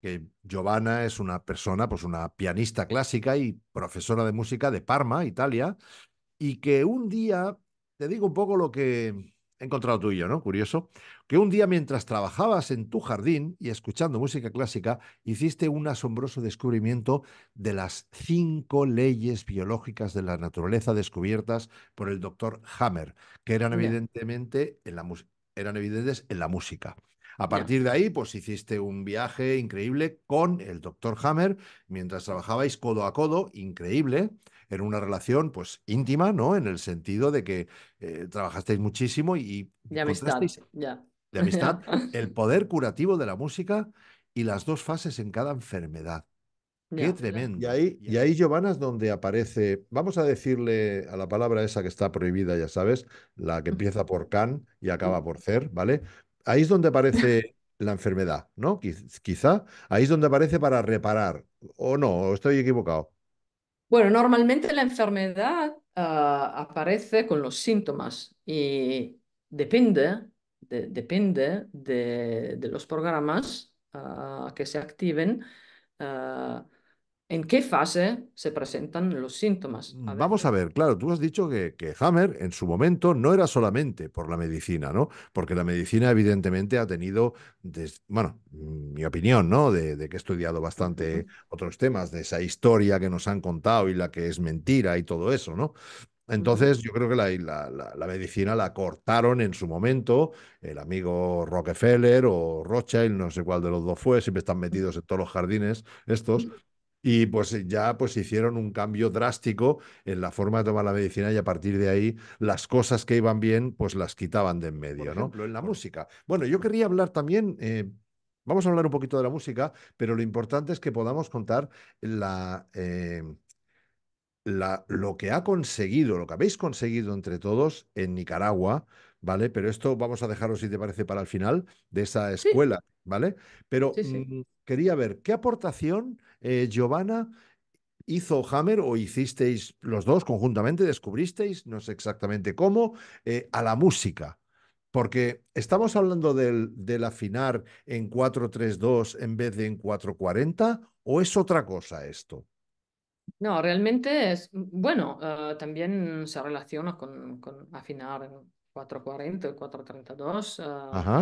que Giovanna es una persona, pues una pianista clásica y profesora de música de Parma, Italia, y que un día, te digo un poco lo que he encontrado tú y yo, ¿no? Curioso, que un día mientras trabajabas en tu jardín y escuchando música clásica, hiciste un asombroso descubrimiento de las cinco leyes biológicas de la naturaleza descubiertas por el doctor Hammer, que eran evidentemente en la eran evidentes en la música. A partir de ahí, pues hiciste un viaje increíble con el doctor Hammer, mientras trabajabais codo a codo, increíble, en una relación pues íntima, ¿no? En el sentido de que eh, trabajasteis muchísimo y... De amistad, ya. De amistad, el poder curativo de la música y las dos fases en cada enfermedad. Qué tremendo. Y ahí, y ahí, Giovanna, es donde aparece, vamos a decirle a la palabra esa que está prohibida, ya sabes, la que empieza por can y acaba por cer, ¿vale? ahí es donde aparece la enfermedad, ¿no? Quizá ahí es donde aparece para reparar, o no, estoy equivocado. Bueno, normalmente la enfermedad ah, aparece con los síntomas y depende, de, depende de, los programas ah, que se activen. Ah, ¿En qué fase se presentan los síntomas? Vamos a ver, claro, tú has dicho que, Hammer en su momento no era solamente por la medicina, ¿no? Porque la medicina evidentemente ha tenido, bueno, mm, mi opinión, ¿no? De, que he estudiado bastante otros temas, de esa historia que nos han contado y la que es mentira y todo eso, ¿no? Entonces, yo creo que la, medicina la cortaron en su momento, el amigo Rockefeller o Rothschild, no sé cuál de los dos fue, siempre están metidos en todos los jardines estos, y pues eh, ya pues hicieron un cambio drástico en la forma de tomar la medicina y a partir de ahí las cosas que iban bien pues las quitaban de en medio, Por ejemplo, En la música. Bueno, yo querría hablar también, eh, vamos a hablar un poquito de la música, pero lo importante es que podamos contar la... Eh, la, lo que ha conseguido, lo que habéis conseguido entre todos en Nicaragua, ¿vale? Pero esto vamos a dejarlo, si te parece, para el final de esa escuela, ¿vale? Pero mm, quería ver, ¿qué aportación, eh, Giovanna, hizo Hammer o hicisteis los dos conjuntamente, descubristeis, no sé exactamente cómo, eh, a la música? Porque estamos hablando del, afinar en 432 en vez de en 440 o es otra cosa esto? No, realmente es, bueno, eh, también se relaciona con, con afinar 440 432, eh,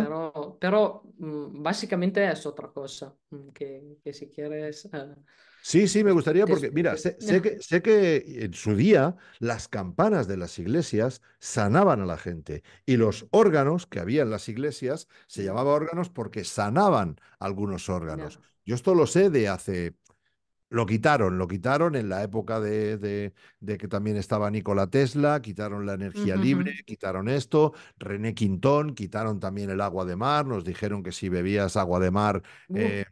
pero, pero mm, básicamente es otra cosa mm, que, si quieres... Eh, sí, sí, me gustaría porque, mira, sé, que, sé que en su día las campanas de las iglesias sanaban a la gente y los órganos que había en las iglesias se llamaban órganos porque sanaban algunos órganos. Yo esto lo sé de hace lo quitaron, lo quitaron en la época de, de, que también estaba Nikola Tesla, quitaron la energía libre, quitaron esto, René Quintón, quitaron también el agua de mar, nos dijeron que si bebías agua de mar... Eh,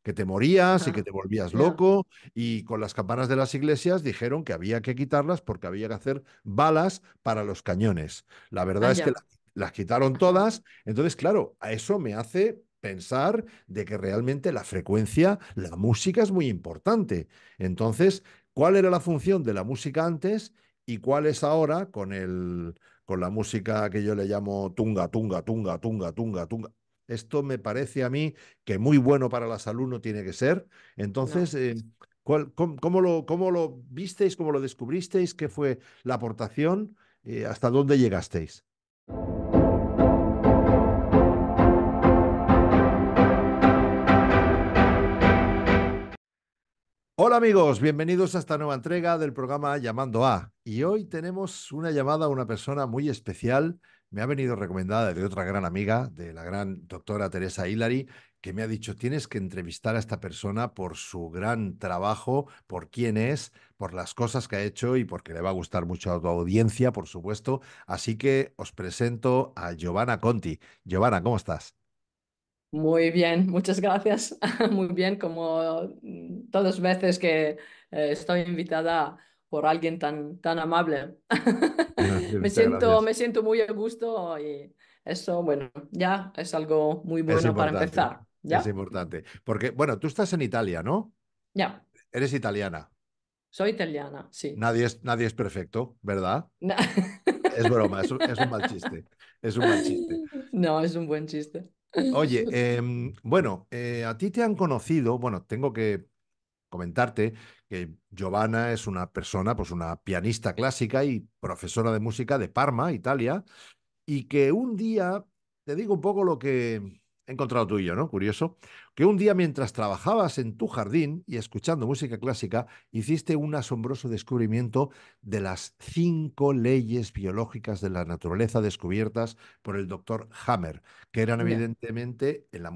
que te morías y que te volvías loco y con las campanas de las iglesias dijeron que había que quitarlas porque había que hacer balas para los cañones. La verdad ah, es que las quitaron todas, entonces claro, a eso me hace pensar de que realmente la frecuencia, la música es muy importante. Entonces, ¿cuál era la función de la música antes y cuál es ahora con, el, con la música que yo le llamo tunga, tunga, tunga, tunga, tunga, tunga? Esto me parece a mí que muy bueno para la salud no tiene que ser. Entonces, eh, cómo, lo, lo visteis? ¿Cómo lo descubristeis? ¿Qué fue la aportación? Eh, ¿Hasta dónde llegasteis? Hola amigos, bienvenidos a esta nueva entrega del programa Llamando a. Y hoy tenemos una llamada a una persona muy especial. Me ha venido recomendada de otra gran amiga, de la gran doctora Teresa Hillary, que me ha dicho, tienes que entrevistar a esta persona por su gran trabajo, por quién es, por las cosas que ha hecho y porque le va a gustar mucho a tu audiencia, por supuesto. Así que os presento a Giovanna Conti. Giovanna, ¿cómo estás? Muy bien, muchas gracias. Muy bien, como mm, todas veces que eh, estoy invitada por alguien tan, tan amable. me, siento, me siento muy a gusto y eso, bueno, ya es algo muy bueno para empezar. ¿ya? Es importante. Porque, bueno, tú estás en Italia, ¿no? Ya. Eres italiana. Soy italiana, sí. Nadie es, nadie es perfecto, ¿verdad? Es broma, es un mal chiste. Es un mal chiste. No, es un buen chiste. Oye, em, bueno, eh, a ti te han conocido, bueno, tengo que comentarte que Giovanna es una persona, pues una pianista clásica y profesora de música de Parma, Italia, y que un día, te digo un poco lo que, he encontrado tuyo, ¿no? Curioso, que un día mientras trabajabas en tu jardín y escuchando música clásica, hiciste un asombroso descubrimiento de las cinco leyes biológicas de la naturaleza descubiertas por el doctor Hammer, que eran evidentemente en la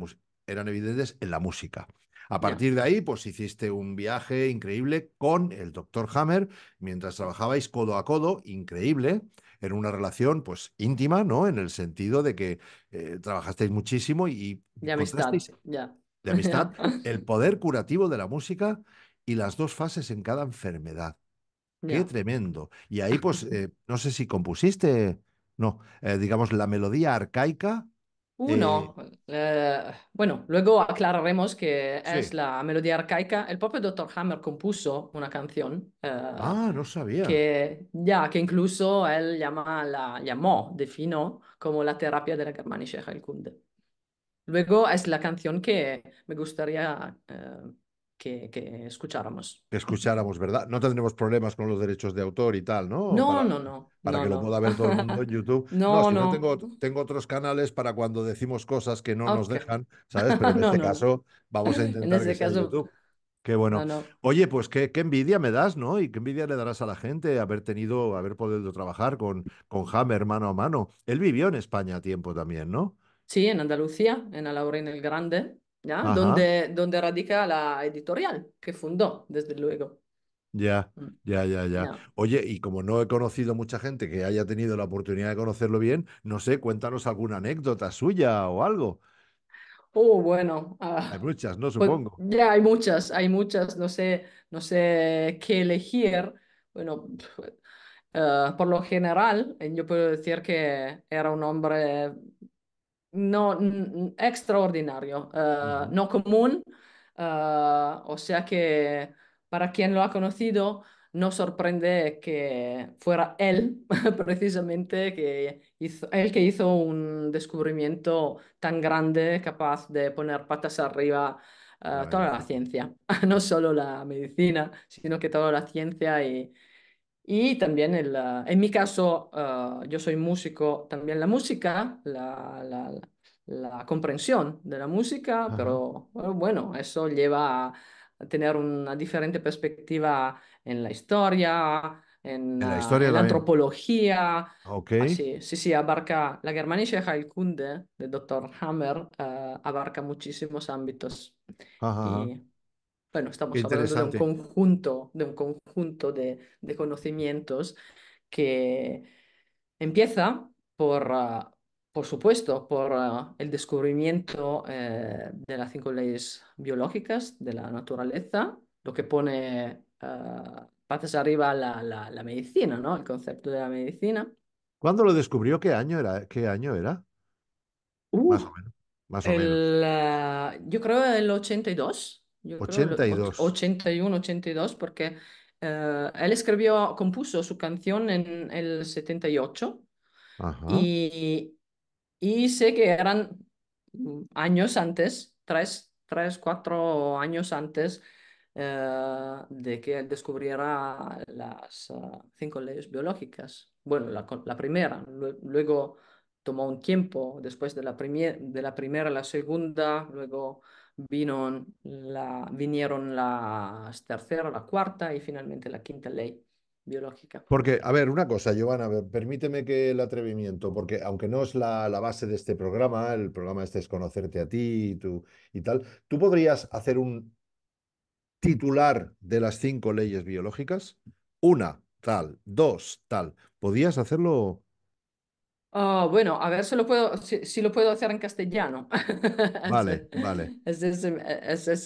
eran evidentes en la música. A partir de ahí, pues hiciste un viaje increíble con el doctor Hammer, mientras trabajabais codo a codo, increíble, en una relación pues íntima, ¿no? En el sentido de que eh, trabajasteis muchísimo y... De amistad, ya. De amistad, el poder curativo de la música y las dos fases en cada enfermedad. Qué tremendo. Y ahí, pues, eh, no sé si compusiste, no, eh, digamos, la melodía arcaica uno, eh, eh, bueno, luego aclararemos que es la melodía arcaica. El propio Dr. Hammer compuso una canción. Eh, ah, no sabía. Que, ya, que incluso él llama, la llamó, definió como la terapia de la germanische Heilkunde. Luego es la canción que me gustaría que, escucháramos. Que escucháramos, ¿verdad? No tendremos problemas con los derechos de autor y tal, ¿no? No, no, no. Para que lo pueda ver todo el mundo en YouTube. no, no. Tengo, otros canales para cuando decimos cosas que no nos dejan, ¿sabes? Pero en este caso vamos a intentar este en que caso... YouTube. Qué bueno. Oye, pues qué, envidia me das, ¿no? Y qué envidia le darás a la gente haber tenido, haber podido trabajar con, con Hammer mano a mano. Él vivió en España a tiempo también, ¿no? Sí, en Andalucía, en en el Grande, ¿ya? Donde, donde radica la editorial que fundó, desde luego. Mm. Ya, ya, ya, ya. Oye, y como no he conocido mucha gente que haya tenido la oportunidad de conocerlo bien, no sé, cuéntanos alguna anécdota suya o algo. Oh, bueno. Ah, hay muchas, ¿no? Pues Supongo. ya, hay muchas, hay muchas. No sé, no sé qué elegir. Bueno, eh, por lo general, yo puedo decir que era un hombre no, extraordinario, eh, no común. Eh, o sea que para quien lo ha conocido, no sorprende que fuera él precisamente que hizo, el que hizo un descubrimiento tan grande capaz de poner patas arriba eh, toda la ciencia, no solo la medicina, sino que toda la ciencia y, y también, el, ah, en mi caso, ah, yo soy músico, también la música, la, comprensión de la música, pero ah, bueno, eso lleva a tener una diferente perspectiva en la historia, en, la, historia la antropología. Okay. sí, sí, abarca la germanische Heilkunde de Dr. Hammer, abarca muchísimos ámbitos. Ajá. Bueno, estamos hablando de un conjunto, de, un conjunto de, de conocimientos que empieza por, ah, por supuesto, por ah, el descubrimiento eh, de las cinco leyes biológicas de la naturaleza, lo que pone uh, patas arriba la, la, medicina, ¿no? El concepto de la medicina. ¿Cuándo lo descubrió? ¿Qué año era? ¿Qué año era? más o menos. Más o yo creo el 82. 82. 81, 82, porque eh, él escribió, compuso su canción en el 78. Y, y sé que eran años antes, tres, tres cuatro años antes eh, de que él descubriera las eh, cinco leyes biológicas. Bueno, la, primera, luego tomó un tiempo después de la, primera de la primera, la segunda, luego la, vinieron la tercera, la cuarta y finalmente la quinta ley biológica. Porque, a ver, una cosa, Giovanna, permíteme que el atrevimiento, porque aunque no es la, base de este programa, el programa este es conocerte a ti y, tú, y tal, ¿tú podrías hacer un titular de las cinco leyes biológicas? Una, tal, dos, tal. ¿Podías hacerlo Ah, bueno, a ver si lo puedo, si, lo puedo hacer en castellano. Vale, vale. Ese es,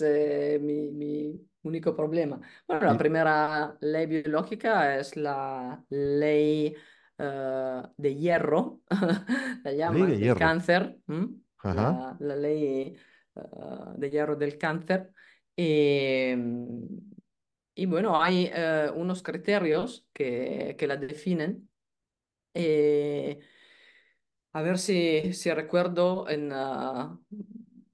eh, mi, único problema. Bueno, la mm. primera ley biológica es la ley eh, de hierro, la llaman de cáncer, La, ley eh, de hierro del cáncer. Y, bueno, hay unos criterios que, que la definen. Eh, a ver si, si recuerdo ah,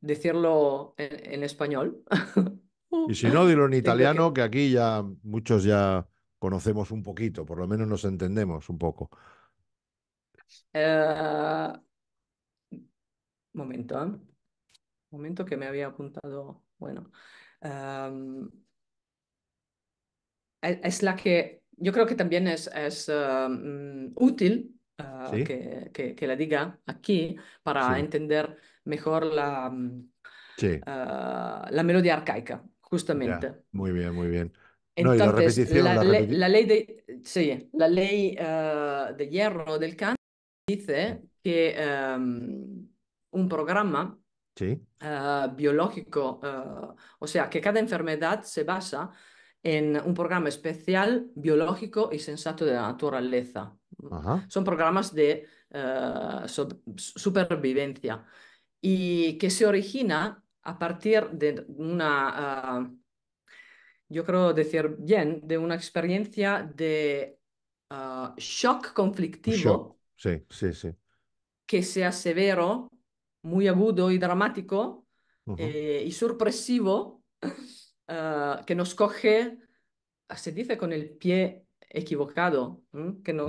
decirlo en, español. y si no, dilo en italiano, que aquí ya muchos ya conocemos un poquito, por lo menos nos entendemos un poco. Eh, momento, ¿eh? momento que me había apuntado. Bueno, em, e-, es la que yo creo que también es, es em, útil Ah, que, que, la diga aquí para entender mejor la, mm, ah, la melodía arcaica, justamente. muy bien, muy bien. la, ley, de, sí, la ley ah, de hierro del canto dice que em, un programa ¿Sí? biológico, o sea, que cada enfermedad se basa en un programa especial, biológico y sensato de la naturaleza. Son programas de eh, supervivencia y que se origina a partir de una, eh, yo creo decir bien, de una experiencia de eh, shock conflictivo. Que sea severo, muy agudo y dramático y sorpresivo, que nos coge, se dice con el pie equivocado, que, no,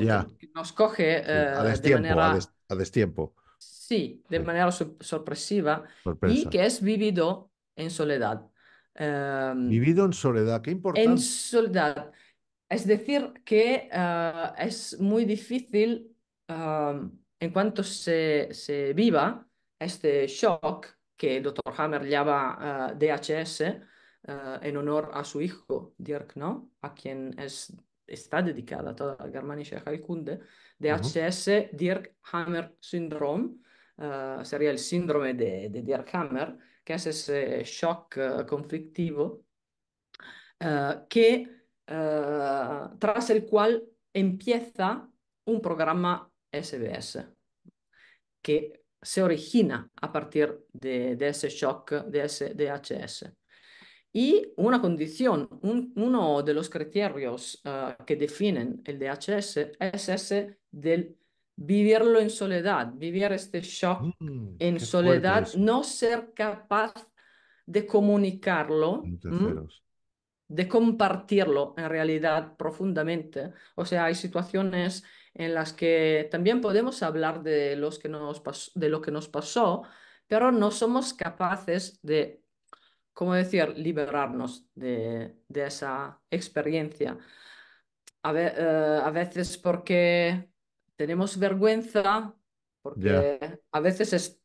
nos coge eh, a destiempo, de manera... Sí, de manera sorpresiva y que es vivido en soledad. Em, vivido en soledad, qué importante. En soledad. Es decir, que eh, es muy difícil, em, en cuanto se, viva este shock que el doctor Hammer llama eh, DHS, en honor a su hijo Dirk, ¿no? A quien es está dedicada a toda Germania Sheikh de HCS Dirk Hammer Syndrome, uh, sería el síndrome de, de, Dirk Hammer, que es ese eh, shock eh, conflictivo uh, que, uh, tras el cual empieza un programa SBS que se origina a partir de, de ese shock de, ese, de HS. Y una condición, uno de los criterios ah, que definen el DHS es ese del vivirlo en soledad, vivir este shock mm, en soledad, no ser capaz de comunicarlo, de compartirlo en realidad profundamente. O sea, hay situaciones en las que también podemos hablar de, los que nos de lo que nos pasó, pero no somos capaces de ¿cómo decir, liberarnos de, esa experiencia. Eh, a, veces porque tenemos vergüenza, porque a veces es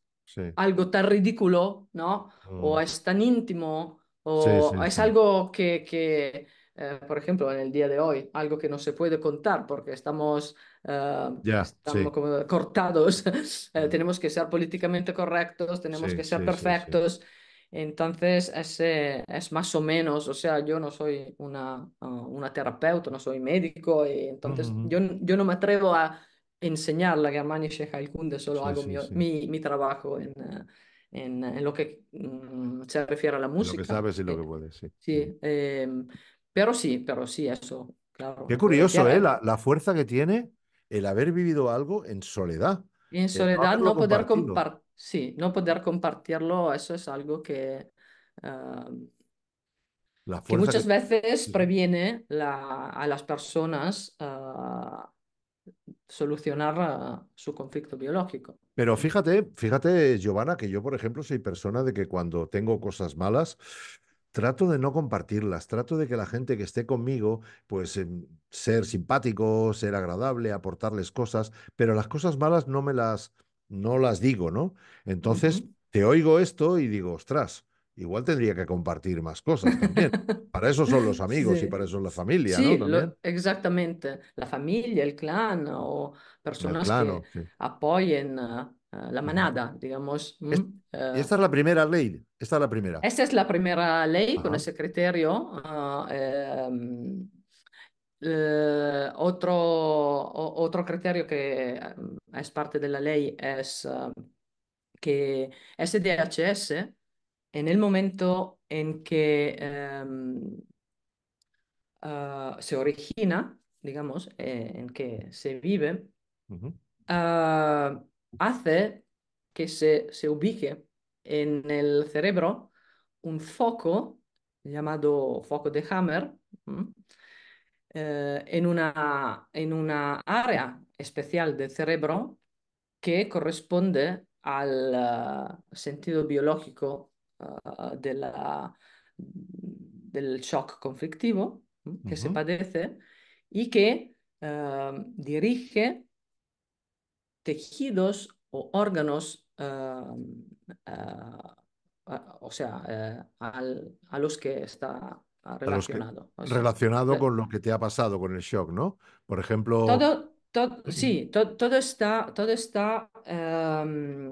algo tan ridículo, ¿no? O mm. es tan íntimo, o es algo que, que eh, por ejemplo, en el día de hoy, algo que no se puede contar porque estamos, eh, estamos cortados, mm. tenemos que ser políticamente correctos, tenemos que ser perfectos. Entonces, es es más o menos, o sea, yo no soy una, ah, una terapeuta, no soy médico, entonces yo, yo no me atrevo a enseñar la Germania Sheikh Al-Kunde, solo hago mi, mi, trabajo en, ah, en, lo que mm, se refiere a la música. Lo que sabes y lo que eh, puedes, sí. Sí, em, pero sí, pero sí, eso, claro. Qué curioso, ¿eh? ¿eh? La, la fuerza que tiene el haber vivido algo en soledad. Y en soledad no poder compartir sí, no poder compartirlo, eso es algo que, muchas veces previene a las personas solucionar ah, su conflicto biológico. Pero fíjate, fíjate, Giovanna, que yo, por ejemplo, soy persona de que cuando tengo cosas malas, trato de no compartirlas, trato de que la gente que esté conmigo, pues em, ser simpático, ser agradable, aportarles cosas, pero las cosas malas no me las no las digo, ¿no? Entonces, te oigo esto y digo, ostras, igual tendría que compartir más cosas también. para eso son los amigos y para eso es la familia, ¿no? exactamente. La familia, el clan o personas que apoyen eh, eh, la manada, digamos. ¿Y mm, eh. esta es la primera ley. Esta es la primera. Esta es la primera ley con ese criterio. Ah, em, eh, otro, criterio que mm, es parte de la ley es um, que SDHS, en el momento en que em, ah, se origina, digamos, eh, en que se vive, ah, hace que se, se ubique en el cerebro un foco llamado foco de Hammer, eh, en, una, en una área especial del cerebro que corresponde al eh, sentido biológico eh, de la, del shock conflictivo que se padece y que dirige tejidos o órganos, o sea, a los que está Ah, relacionado. relacionado con lo que te ha pasado, con el shock, ¿no? Por ejemplo... Todo, sí, todo está, todo está, em,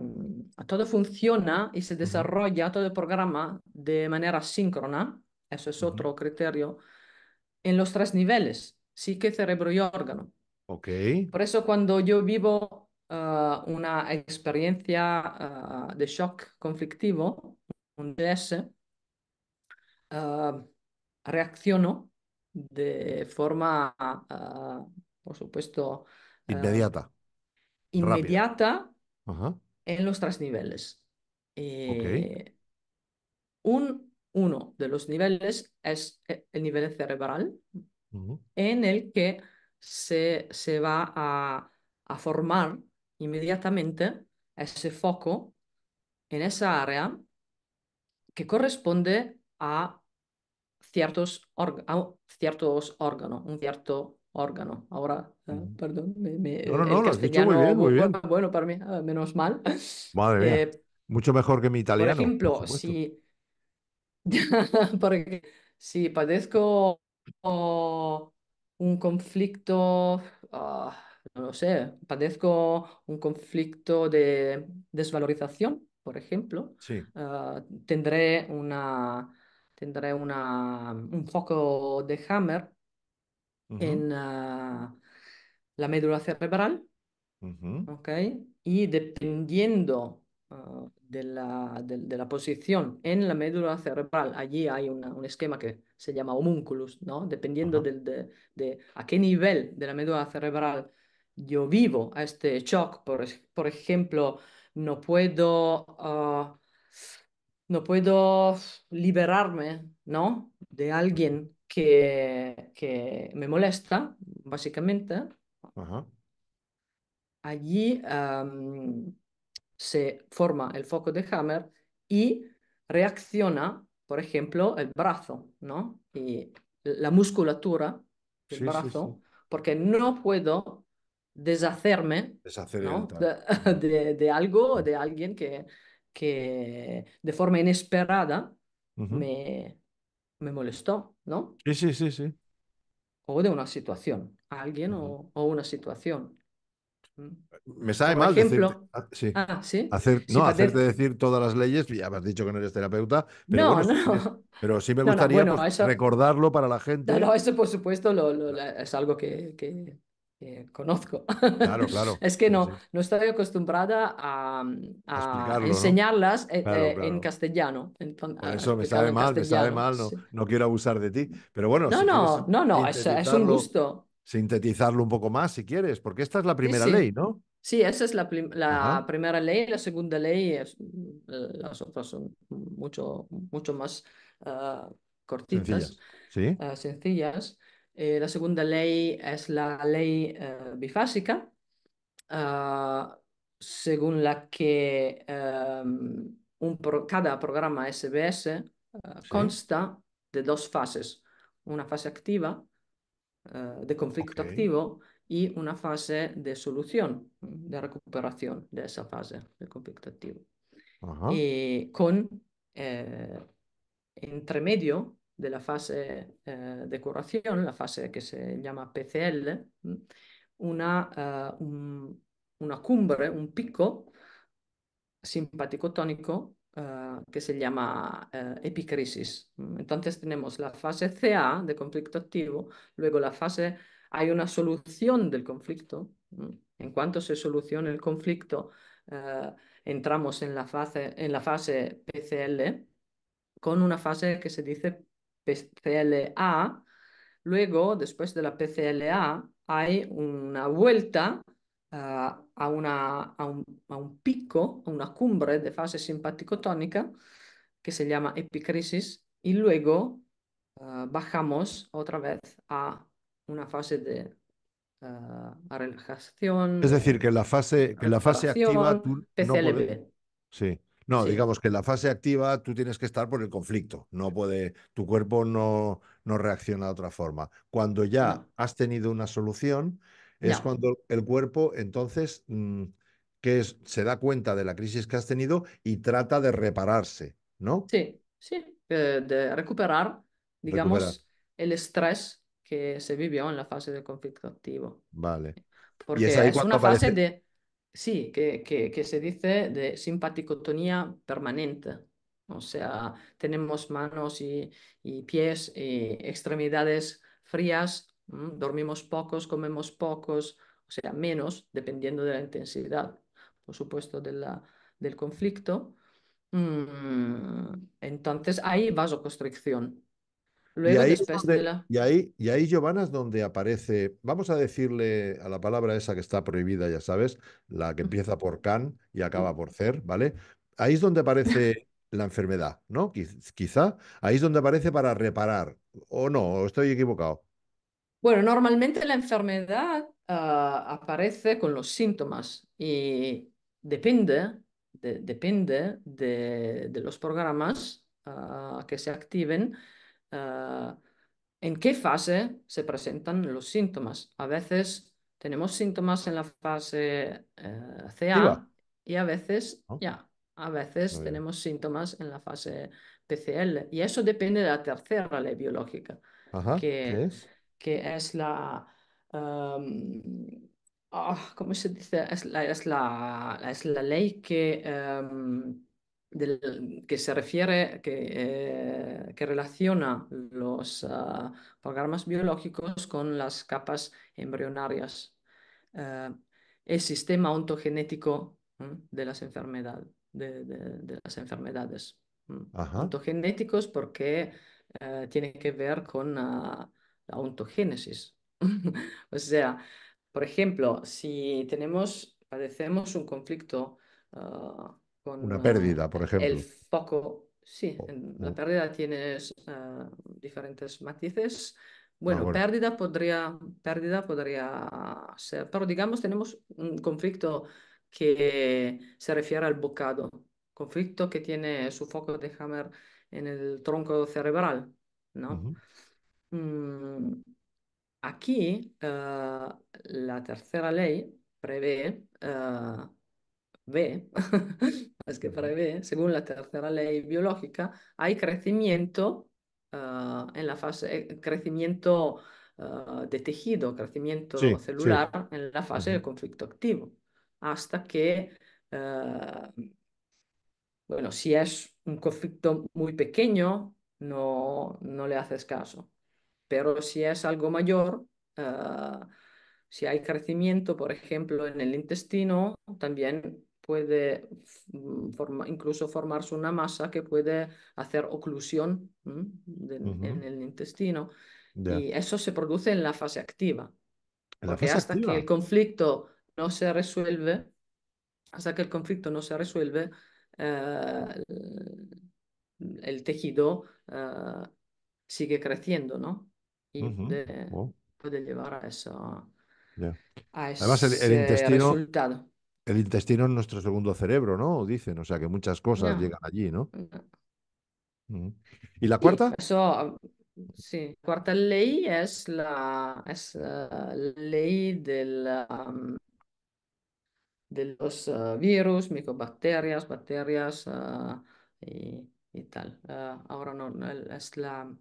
todo funciona y se desarrolla todo el programa de manera síncrona, eso es otro criterio, en los tres niveles, sí que cerebro y órgano. Ok. Por eso cuando yo vivo eh, una experiencia eh, de shock conflictivo, un DS, eh, reacciono de forma, ah, por supuesto, ah, inmediata. Inmediata en los tres niveles. Eh, un, uno de los niveles es e, el nivel cerebral, en el que se, se va a, formar inmediatamente ese foco en esa área que corresponde a ciertos, ciertos órganos, un cierto órgano. Ahora, eh, mm. perdón, me, me, no, no, lo has dicho muy bien, Bueno, para mí, ah, menos mal. Eh, mucho mejor que mi italiano. Por ejemplo, si, si padezco un conflicto, ah, no lo sé, padezco un conflicto de desvalorización, por ejemplo, sí. Ah, tendré una tendré una, un foco de Hammer en ah, la médula cerebral, Y dependiendo ah, de la, de, la, posición en la médula cerebral, allí hay un esquema que se llama homúnculus, ¿no? Dependiendo de, a qué nivel de la médula cerebral yo vivo a este shock, por, por ejemplo, no puedo ah, no puedo liberarme, ¿no? De alguien que, me molesta, básicamente. Allí se forma el foco de Hammer y reacciona, por ejemplo, el brazo, ¿no? Y la musculatura del brazo, porque no puedo deshacerme de, algo de, algo, de alguien que, que de forma inesperada me, me, molestó, ¿no? Sí, sí, sí, sí. O de una situación, alguien o, una situación. Mm. Me sabe mal ejemplo, sí. Ah, ¿sí? Hacer, no, hacerte decir todas las leyes, ya me has dicho que no eres terapeuta, pero, no, no. pero sí me gustaría pues, recordarlo para la gente. No, eso por supuesto es algo que, que, que conozco. es que no, no estoy acostumbrada a, enseñarlas en castellano. eso me sabe mal, me sabe mal, no, quiero abusar de ti. Pero bueno, no, no, no, es, un gusto. Sintetizarlo un poco más si quieres, porque esta es la primera ley, ¿no? Sí, esa es la, primera ley, la segunda ley, mm, las otras son mucho, mucho más ah, cortitas, sencillas. Ah, sencillas. Eh, la segunda ley es la ley eh, bifásica, ah, según la que eh, cada programa SBS consta de dos fases, una fase activa de conflicto activo y una fase de solución, de recuperación de esa fase de conflicto activo. Y con entremedio de la fase eh, de curación, la fase que se llama PCL, una, eh, una cumbre, un pico simpático tónico eh, que se llama epicrisis. Entonces tenemos la fase CA de conflicto activo, luego la fase, hay una solución del conflicto. En cuanto se soluciona el conflicto, entramos en la fase, en la fase PCL, con una fase que se dice PCLA, luego, después de la PCLA, hay una vuelta eh, a, una, a, un, pico, a una cumbre de fase simpático-tónica que se llama epicrisis y luego eh, bajamos otra vez a una fase de eh, relajación. Es decir, que la fase, que la fase activa Sí. No, digamos que en la fase activa tú tienes que estar por el conflicto, no puede, tu cuerpo no, no reacciona de otra forma. Cuando ya has tenido una solución, es cuando el cuerpo entonces mm, que se da cuenta de la crisis que has tenido y trata de repararse, ¿no? Sí, sí, de, recuperar, digamos, el estrés que se vivió en la fase del conflicto activo. Vale. Porque es, una fase de Sí, que, se dice de simpaticotonía permanente. O sea, tenemos manos y, pies y extremidades frías, dormimos pocos, comemos pocos, o sea, menos, dependiendo de la intensidad, por supuesto, del conflicto. Mm, entonces hay vasoconstricción y ahí, y, ahí, Giovanna, es donde aparece, vamos a decirle a la palabra esa que está prohibida, ya sabes, la que empieza por can y acaba por cer, ¿vale? Ahí es donde aparece la enfermedad, ¿no? Quizá, ahí es donde aparece para reparar, o no, o estoy equivocado. Bueno, normalmente la enfermedad ah, aparece con los síntomas y depende, de, depende de, los programas ah, que se activen Ah, en qué fase se presentan los síntomas. A veces tenemos síntomas en la fase eh, CA y a veces, ya, a veces tenemos síntomas en la fase PCL. Y eso depende de la tercera ley biológica, que, es? la... Ah, ¿Cómo se dice? Es la, es la, ley que... Em, que se refiere, que, eh, relaciona los ah, programas biológicos con las capas embrionarias, eh, el sistema ontogenético de las, enfermedades de, las enfermedades. Ontogenéticos porque tienen eh, tiene que ver con ah, la ontogénesis. o sea, por ejemplo, si tenemos, padecemos un conflicto ah, una ah, pérdida, por ejemplo. El foco, sí, la pérdida tienes ah, diferentes matices. Ah, bueno, Pérdida, podría, pérdida podría ser, pero digamos tenemos un conflicto que se refiere al bocado, conflicto que tiene su foco de Hammer en el tronco cerebral, ¿no? Mm, aquí la tercera ley prevé B, es que prevé, según la tercera ley biológica, hay crecimiento ah, en la fase, eh, crecimiento ah, de tejido, crecimiento celular en la fase del conflicto activo, hasta que, ah, bueno, si es un conflicto muy pequeño, no, no le haces caso, pero si es algo mayor, si hay crecimiento, por ejemplo, en el intestino, también puede incluso formarse una masa que puede hacer oclusión en el intestino. Y eso se produce en la fase activa. Porque hasta que el conflicto no se resuelve, hasta que el conflicto no se resuelve, eh, el tejido eh, sigue creciendo, ¿no? Y puede llevar a eso. A ese Además, el, intestino... resultado el intestino es nuestro segundo cerebro, ¿no? Dicen, o sea que muchas cosas llegan allí, ¿no? no. Mm. Mm. y la cuarta? Sí, eso, cuarta ley es la, eh, ley del, de los eh, virus, micobacterias, bacterias eh, y, tal. ahora no, es la...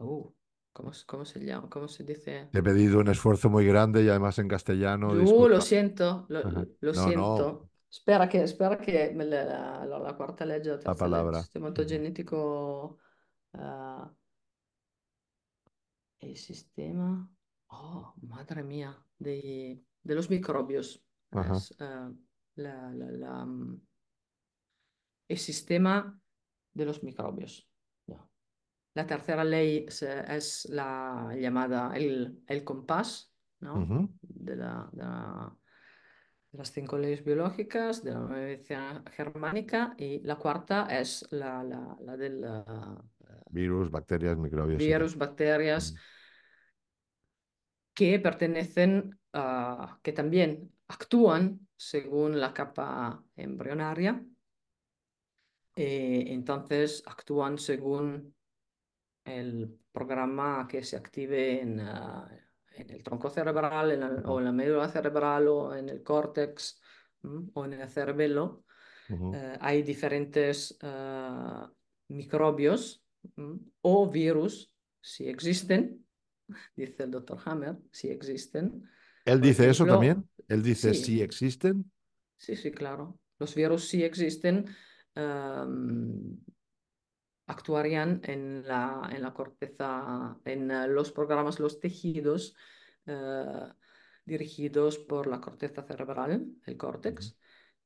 Uh, ¿Cómo, cómo se llama? ¿Cómo se dice? He pedido un esfuerzo muy grande y además en castellano. Uh, lo siento, lo, siento. Espera que la, cuarta ley la palabra la sistema autogenético. uh, ah, sistema, oh, madre mía, de los microbios, eh, mm, El sistema de los microbios. La tercera ley es la llamada el, compás de, las cinco leyes biológicas, de la medicina germánica, y la cuarta es la, del virus, bacterias, microbios. Virus, bacterias, que pertenecen, que también actúan según la capa embrionaria. Eh, entonces actúan según el programa que se active en, ah, el tronco cerebral o en la médula cerebral o en el córtex o en el cerebelo. Eh, hay diferentes ah, microbios o virus, si existen, dice el doctor Hammer, si existen. ¿Él dice eso también? ¿Él dice si existen? Sí, sí, claro. Los virus sí existen actuarían en la, corteza, en eh, los programas, los tejidos eh, dirigidos por la corteza cerebral, el córtex.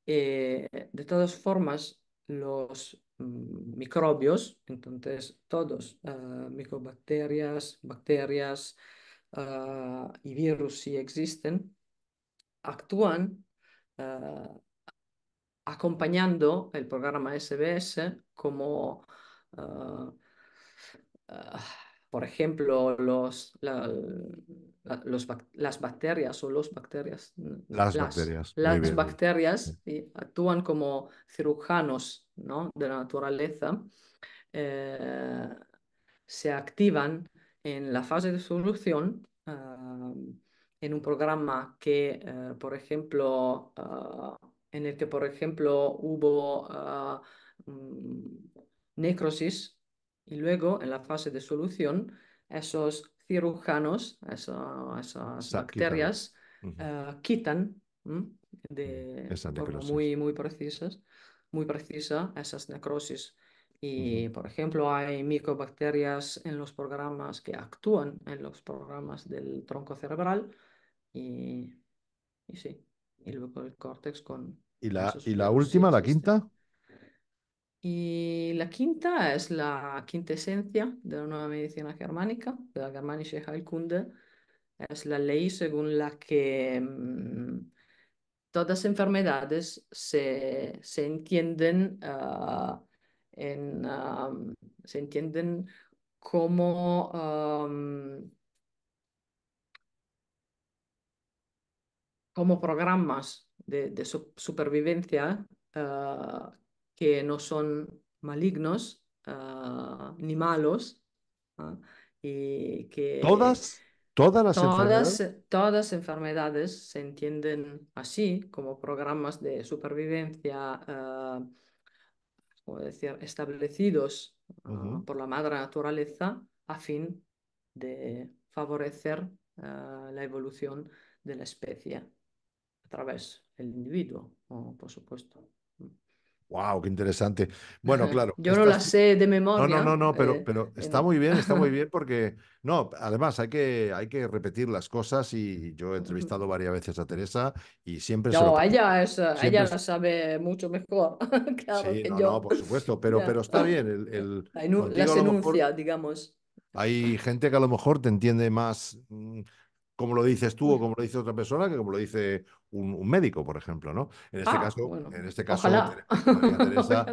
Eh, de todas formas, los mm, microbios, entonces todos, microbacterias, bacterias y virus si existen, actúan acompañando el programa SBS como Ah, ah, por ejemplo, los, las bacterias o los bacterias. Las, bacterias. Las bacterias actúan como cirujanos ¿no? de la naturaleza. Eh, se activan en la fase de solución ah, en un programa que, eh, por ejemplo, en el que, por ejemplo, hubo mm, necrosis y luego en la fase de solución esos cirujanos, esas bacterias eh, quitan, de mm, forma muy, muy, precisas, muy precisa esas necrosis. Y, por ejemplo, hay micobacterias en los programas que actúan en los programas del tronco cerebral y, sí, y luego el córtex con... ¿Y la, y la última, la quinta? Y la quinta es la quinta esencia de la nueva medicina germánica, de la germanische Heilkunde. Es la ley según la que todas mm, todas enfermedades se, entienden, ah, en, ah, se entienden como, ah, mm, como programas de, de supervivencia que no son malignos ah, ni malos. Ah, y que ¿Todas? ¿Todas las enfermedades? se entienden así, como programas de supervivencia ah, establecidos por la madre naturaleza a fin de favorecer la evolución de la especie a través del individuo, por supuesto. Wow, qué interesante. Bueno, claro. Yo no la sé de memoria. No, no, no, pero, eh, pero está muy bien, está muy bien porque, no, además hay que, hay que repetir las cosas y yo he entrevistado varias veces a Teresa y siempre... No, ella, eh, ella la sabe mucho mejor. claro, sí, que no, no, por supuesto, pero, pero está bien. El, eh, la, las enuncia, digamos. Hay gente que a lo mejor te entiende más... Mm, como lo dices tú o mm. como lo dice otra persona que como lo dice un, médico, por ejemplo, ¿no? En este caso, en este caso, María Teresa,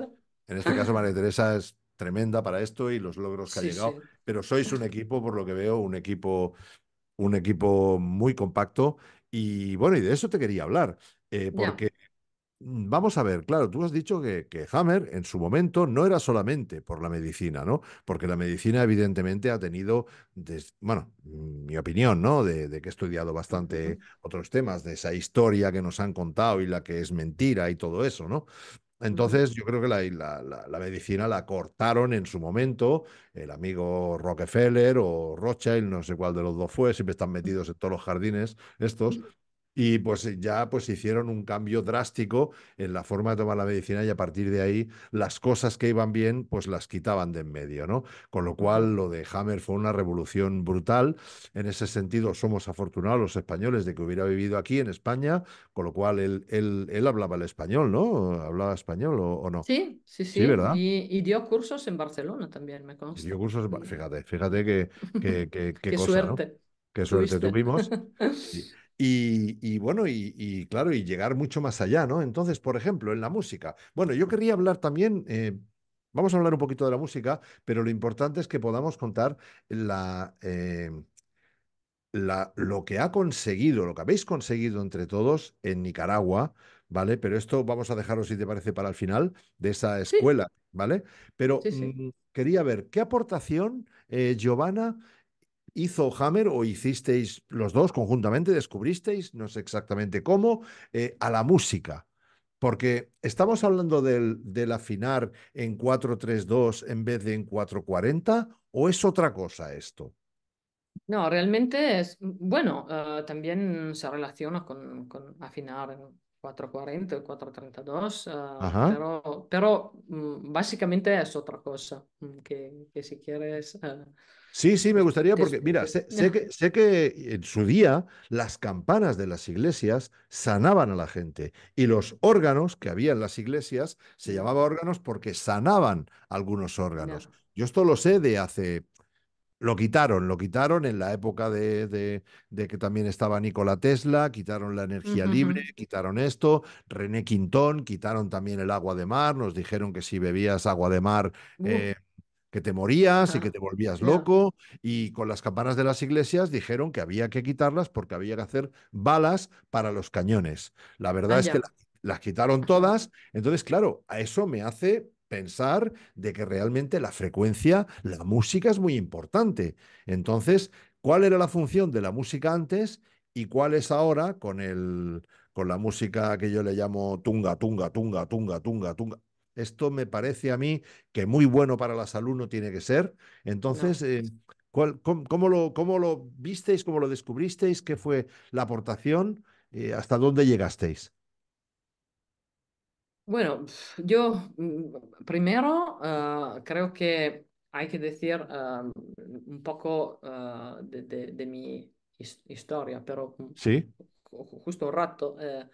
en este caso, María es tremenda para esto y los logros que ha llegado. Pero sois un equipo, por lo que veo, un equipo, un equipo muy compacto. Y bueno, y de eso te quería hablar, eh, porque Mm, vamos a ver, claro, tú has dicho que, Hammer en su momento no era solamente por la medicina, ¿no? Porque la medicina evidentemente ha tenido, bueno, mm, mi opinión, ¿no? De, que he estudiado bastante otros temas, de esa historia que nos han contado y la que es mentira y todo eso, ¿no? Entonces, yo creo que la, la, medicina la cortaron en su momento, el amigo Rockefeller o Rothschild, no sé cuál de los dos fue, siempre están metidos en todos los jardines estos, y pues eh, ya pues hicieron un cambio drástico en la forma de tomar la medicina y a partir de ahí las cosas que iban bien pues las quitaban de en medio, ¿no? Con lo cual lo de Hammer fue una revolución brutal. En ese sentido somos afortunados los españoles de que hubiera vivido aquí en España, con lo cual él, él, él hablaba el español, ¿no? ¿Hablaba español o, no? Sí, sí, sí. sí ¿verdad? Y, dio cursos en Barcelona también, me consta. Y dio cursos, fíjate, fíjate que, que, que, qué cosa, suerte. Qué suerte tuvimos. Sí. Y, bueno, y, claro, y llegar mucho más allá, ¿no? Entonces, por ejemplo, en la música. Bueno, yo querría hablar también, eh, vamos a hablar un poquito de la música, pero lo importante es que podamos contar la... Eh, la, lo que ha conseguido, lo que habéis conseguido entre todos en Nicaragua, ¿vale? Pero esto vamos a dejarlo, si te parece, para el final de esa escuela, ¿vale? Pero mm, quería ver, ¿qué aportación, eh, Giovanna, hizo Hammer o hicisteis los dos conjuntamente, descubristeis, no sé exactamente cómo, eh, a la música. Porque estamos hablando del, afinar en 432 en vez de en 440 o es otra cosa esto? No, realmente es, bueno, eh, también se relaciona con, con afinar en 440 432, eh, pero, pero mm, básicamente es otra cosa mm, que, si quieres... Eh, sí, sí, me gustaría porque, mira, sé, que, en su día las campanas de las iglesias sanaban a la gente y los órganos que había en las iglesias se llamaba órganos porque sanaban algunos órganos. Yo esto lo sé de hace lo quitaron, lo quitaron en la época de, de, que también estaba Nikola Tesla, quitaron la energía libre, quitaron esto, René Quintón, quitaron también el agua de mar, nos dijeron que si bebías agua de mar... Eh, que te morías y que te volvías loco y con las campanas de las iglesias dijeron que había que quitarlas porque había que hacer balas para los cañones. La verdad ah, es que las quitaron todas, entonces claro, a eso me hace pensar de que realmente la frecuencia, la música es muy importante. Entonces, ¿cuál era la función de la música antes y cuál es ahora con, el, con la música que yo le llamo tunga, tunga, tunga, tunga, tunga, tunga? Esto me parece a mí que muy bueno para la salud no tiene que ser. Entonces, eh, ¿cuál, cómo, lo, ¿cómo lo visteis? ¿Cómo lo descubristeis? ¿Qué fue la aportación? Eh, ¿Hasta dónde llegasteis? Bueno, yo mm, primero ah, creo que hay que decir ah, un poco ah, de, mi historia, pero Sí, justo un rato, eh,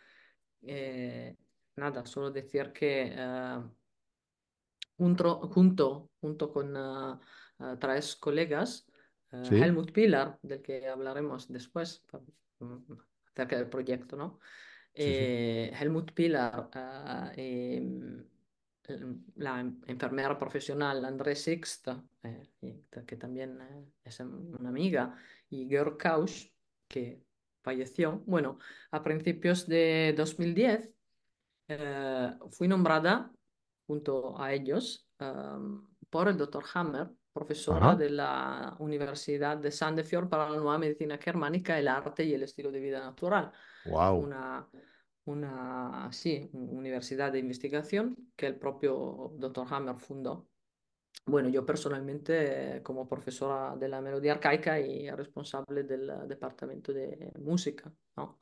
eh, nada, solo decir que junto, junto, con tres colegas, Helmut Pilar, del que hablaremos después, mm, acerca del proyecto, ¿no? Eh, Helmut Pilar, ah, em, la enfermera profesional Andrés Sixt, eh, que también eh, es una amiga, y Georg Kausch, que falleció. Bueno, a principios de 2010 fui nombrada junto a ellos por el doctor Hammer profesora de la Universidad de Sandefjord para la nueva medicina germánica, el arte y el estilo de vida natural. Una, una sí, universidad de investigación que el propio Dr. Hammer fundó. Bueno, yo personalmente como profesora de la melodía arcaica y responsable del departamento de música, ¿no?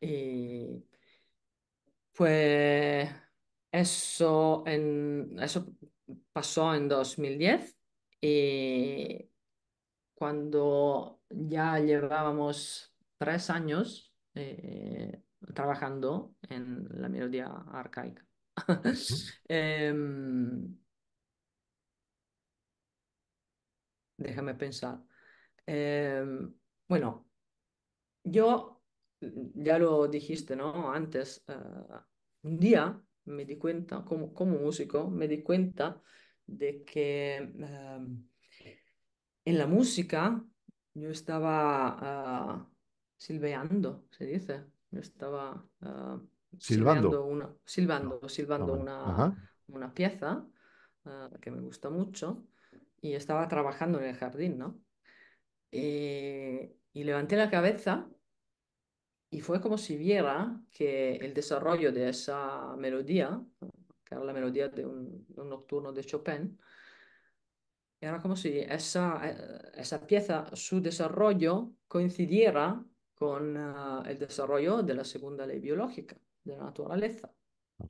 Y pues eso, en, eso pasó en 2010 eh, cuando ya llevábamos tres años eh, trabajando en la melodía arcaica. Em, déjame pensar. Em, bueno, yo mm, ya lo dijiste, ¿no? Antes, eh, un día me di cuenta, como músico, me di cuenta de que em, en la música yo estaba ah, silbeando, se dice, yo estaba ah, silbando una, silbando, ah, silbando una, pieza que me gusta mucho y estaba trabajando en el jardín, ¿no? y levanté la cabeza y fue como si viera que el desarrollo de esa melodía que era la melodía de un, nocturno de Chopin, era como si eh, esa, pieza, su desarrollo coincidiera con eh, el desarrollo de la segunda ley biológica de la naturaleza,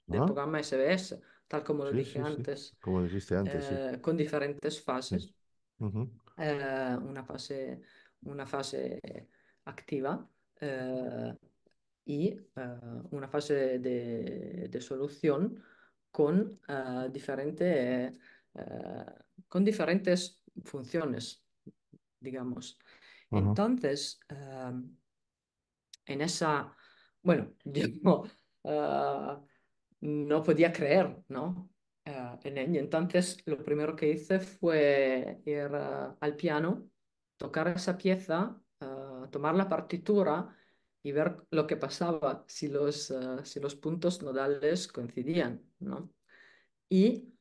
del programa SBS, tal como lo dije antes, eh, con diferentes fases. una fase, una fase activa y una fase de solución con, ah, ah, con diferentes funciones, digamos. Entonces, ah, en esa, bueno, yo no podía creer, ¿no? en ella Entonces, lo primero que hice fue ir al piano, tocar esa pieza, tomar la partitura y ver lo que pasaba si los, eh, si los puntos nodales coincidían, Y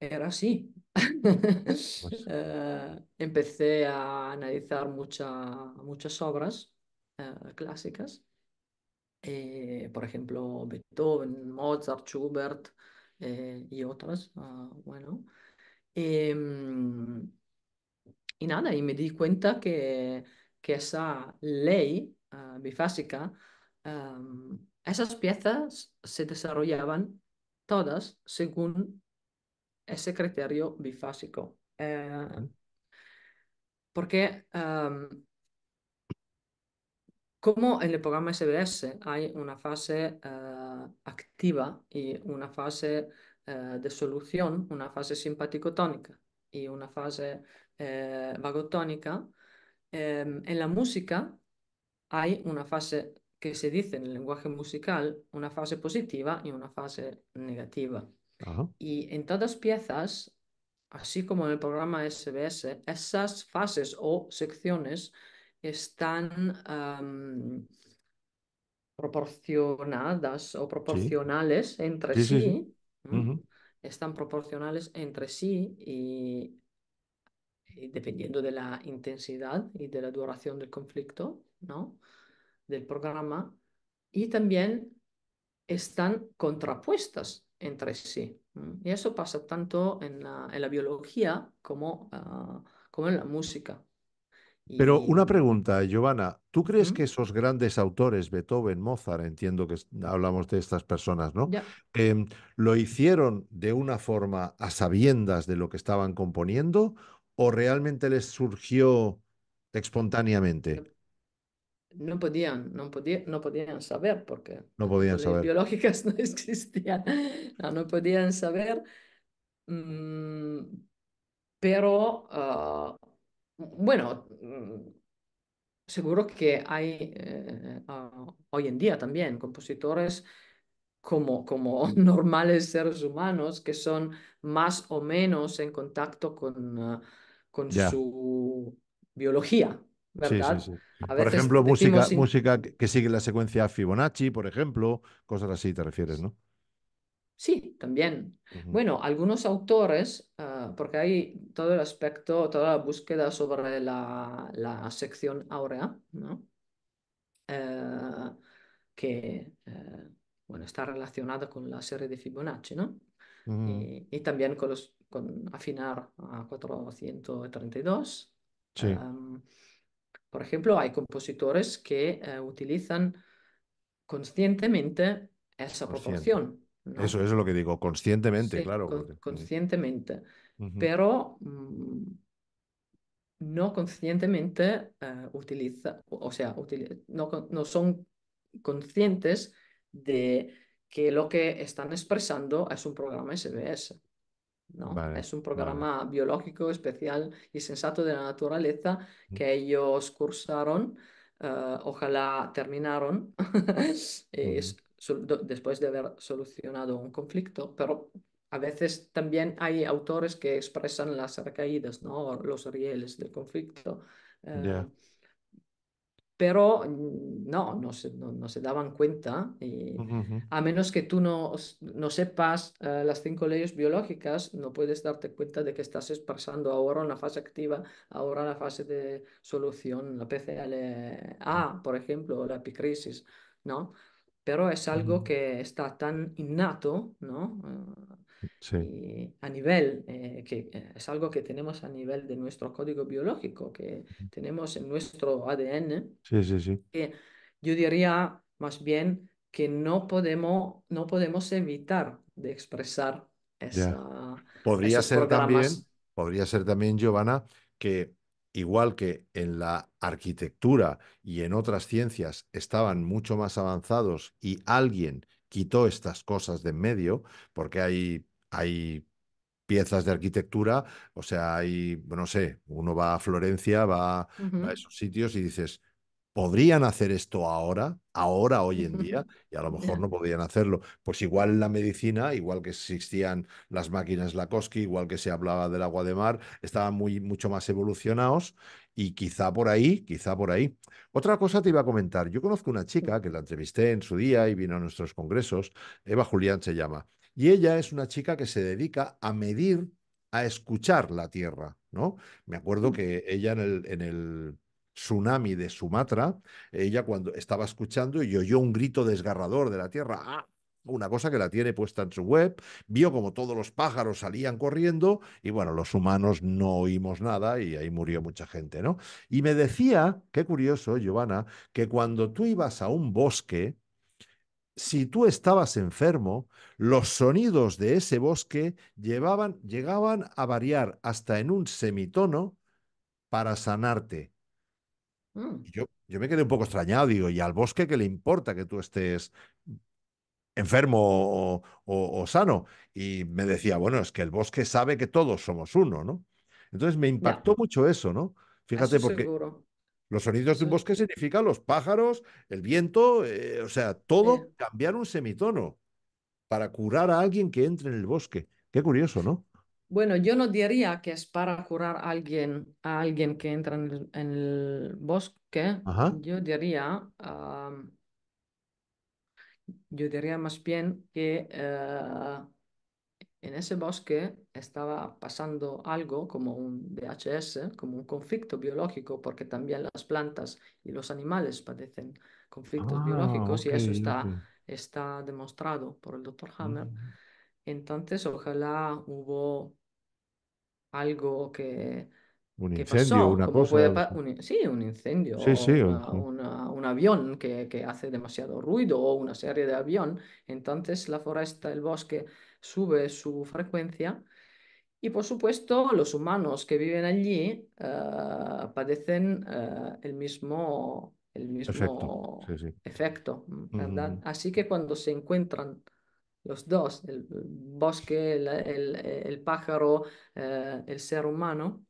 era así. Pues eh, empecé a analizar muchas obras eh, clásicas, por ejemplo, Beethoven, Mozart, Schubert y otras, ah, bueno. Em, y nada, y me di cuenta que, que esa ley eh, bifásica, eh, esas piezas se desarrollaban todas según ese criterio bifásico. Eh, porque como en el programa SBS hay una fase activa y una fase de solución, una fase simpaticotónica y una fase vagotónica, en la música hay una fase que se dice en el lenguaje musical, una fase positiva y una fase negativa. Y en todas piezas, así como en el programa SBS, esas fases o secciones están proporcionadas o proporcionales entre sí, están proporcionales entre sí y eh, dependiendo de la intensidad y de la duración del conflicto, ¿no? Del programa. Y también están contrapuestas entre sí. Y eso pasa tanto en la, biología como, ah, como en la música. Pero una pregunta, Giovanna, ¿tú crees ¿Mm? que esos grandes autores, Beethoven, Mozart, entiendo que hablamos de estas personas, ¿no? Em, ¿Lo hicieron de una forma a sabiendas de lo que estaban componiendo o realmente les surgió espontáneamente? Em, no podían, no, podían, saber porque no biológicas no existían, no, podían saber, mm, pero ah, bueno, mm, seguro que hay eh, ah, hoy en día también compositores como, como normales seres humanos que son más o menos en contacto con... Ah, con su biología, ¿verdad? por ejemplo, música, música que sigue la secuencia Fibonacci, por ejemplo, cosas así te refieres, ¿no? Sí, también. Bueno, algunos autores, ah, porque hay todo el aspecto, toda la búsqueda sobre la, sección áurea, ¿no? Eh, que eh, bueno, está relacionada con la serie de Fibonacci, ¿no? Eh, y, también con, los, con afinar a 432. por ejemplo, hay compositores que eh, utilizan conscientemente esa proporción. Eso, es lo que digo, conscientemente, claro. Conscientemente, pero mm, no conscientemente utilizan, eh, utiliza, o sea, no, son conscientes de que lo que están expresando es un programa SBS. ¿no? es un programa biológico especial y sensato de la naturaleza mm. que ellos cursaron, eh, ojalá terminaron eh, después de haber solucionado un conflicto, pero a veces también hay autores que expresan las recaídas, ¿no? los rieles del conflicto pero mm, no, no se, no, se daban cuenta, y, a menos que tú no, no sepas eh, las cinco leyes biológicas, no puedes darte cuenta de que estás expresando ahora una fase activa, ahora la fase de solución, la PCLA, mm. por ejemplo, la epicrisis, ¿no? Pero es algo mm. que está tan innato, ¿no? Eh, a nivel, eh, que eh, es algo que tenemos a nivel de nuestro código biológico, que tenemos en nuestro ADN. Sí, sí, sí. yo diría más bien que no podemos, no podemos evitar de expresar esa. Podría ser también, podría ser también, Giovanna, que igual que en la arquitectura y en otras ciencias estaban mucho más avanzados y alguien quitó estas cosas de en medio, porque hay hay piezas de arquitectura, o sea, hay, no sé, uno va a Florencia, va, a esos sitios y dices, ¿podrían hacer esto ahora, ahora, hoy en día? Y a lo mejor no podrían hacerlo. Pues igual la medicina, igual que existían las máquinas Lakosky, igual que se hablaba del agua de mar, estaban muy, mucho más evolucionados y quizá por ahí, quizá por ahí. Otra cosa te iba a comentar, yo conozco una chica que la entrevisté en su día y vino a nuestros congresos, Eva Julián se llama. Y ella es una chica que se dedica a medir, a escuchar la tierra, ¿no? Me acuerdo mm. que ella en el, tsunami de Sumatra, ella cuando estaba escuchando y oyó un grito desgarrador de la tierra, ¡ah! una cosa que la tiene puesta en su web, vio como todos los pájaros salían corriendo y bueno, los humanos no oímos nada y ahí murió mucha gente, ¿no? Y me decía, qué curioso, Giovanna, que cuando tú ibas a un bosque, si tú estabas enfermo, los sonidos de ese bosque llegaban a variar hasta en un semitono para sanarte. Mm. Yo, yo, me quedé un poco extrañado, digo, ¿y al bosque qué le importa que tú estés enfermo o, sano? Y me decía, bueno, es que el bosque sabe que todos somos uno, ¿no? Entonces me impactó mucho eso, ¿no? Fíjate, porque los sonidos de un bosque significan los pájaros, el viento, eh, o sea, todo cambiar un semitono para curar a alguien que entre en el bosque. Qué curioso, ¿no? Bueno, yo no diría que es para curar a alguien, a alguien que entra en el, bosque. Yo diría, yo diría más bien que eh, en ese bosque estaba pasando algo como un DHS, como un conflicto biológico, porque también las plantas y los animales padecen conflictos ah, biológicos y eso está, está demostrado por el doctor Hammer. Mm. Entonces, ojalá hubo algo que... Un incendio, una cosa. sí, un incendio, un avión que, hace demasiado ruido o una serie de avión. Entonces, la foresta, el bosque sube su frecuencia. Y por supuesto, los humanos que viven allí eh, padecen eh, el mismo, el mismo efecto. Así que cuando se encuentran los dos, el bosque, el, pájaro, eh, el ser humano,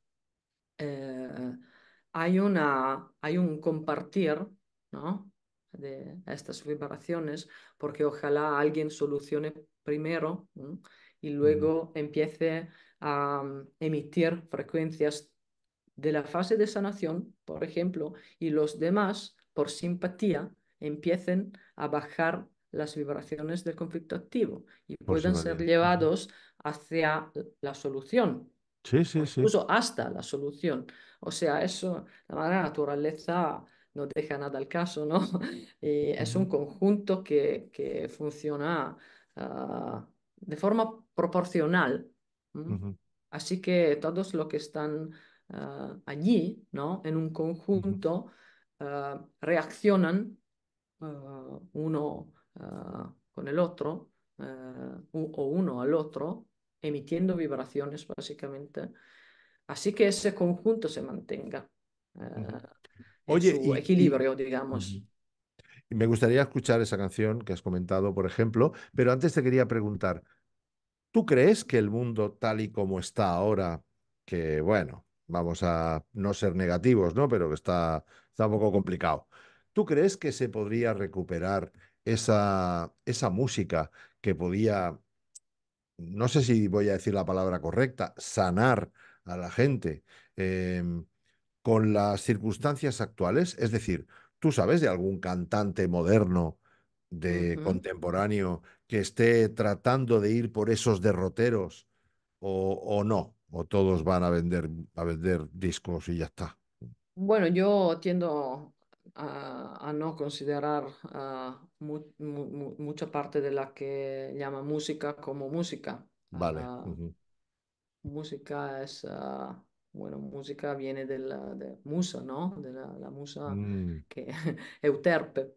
hay, una, hay un compartir, ¿no? de estas vibraciones, porque ojalá alguien solucione primero y luego mm. empiece a mm, emitir frecuencias de la fase de sanación, por ejemplo, y los demás, por simpatía, empiecen a bajar las vibraciones del conflicto activo y puedan ser llevados hacia la solución. incluso hasta la solución. O sea, eso, la naturaleza no deja nada al caso, ¿no? Y es un conjunto que, funciona ah, de forma proporcional. Así que todos los que están ah, allí, ¿no? En un conjunto, ah, reaccionan uno con el otro o uno al otro, emitiendo vibraciones básicamente. Así que ese conjunto se mantenga. Oye, su equilibrio, digamos. Me gustaría escuchar esa canción que has comentado, por ejemplo, pero antes te quería preguntar, ¿tú crees que el mundo tal y como está ahora, que bueno, vamos a no ser negativos, ¿no? Pero que está, está un poco complicado, ¿tú crees que se podría recuperar esa, esa música que podía, no sé si voy a decir la palabra correcta, sanar a la gente? Em, con las circunstancias actuales? Es decir, ¿tú sabes de algún cantante moderno, de contemporáneo, que esté tratando de ir por esos derroteros o, no? ¿O todos van a vender, a vender discos y ya está? Bueno, yo tiendo a, no considerar mucha parte de la que llama música como música. Vale. Ah, música es ah, bueno, música viene de la musa, ¿no? De la, musa mm. que Euterpe.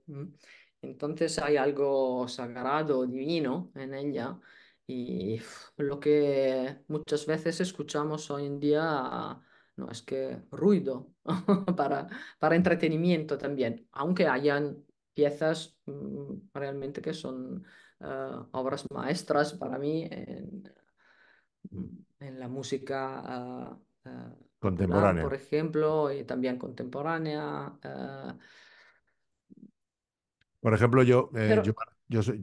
Entonces hay algo sagrado, divino en ella. Y lo que muchas veces escuchamos hoy en día no es que ruido para, para entretenimiento también, aunque hayan piezas mm, realmente que son eh, obras maestras para mí en, mm. la música ah, Contemporánea. por ejemplo, y también contemporánea. Eh. Por ejemplo, yo... Eh, pero, yo,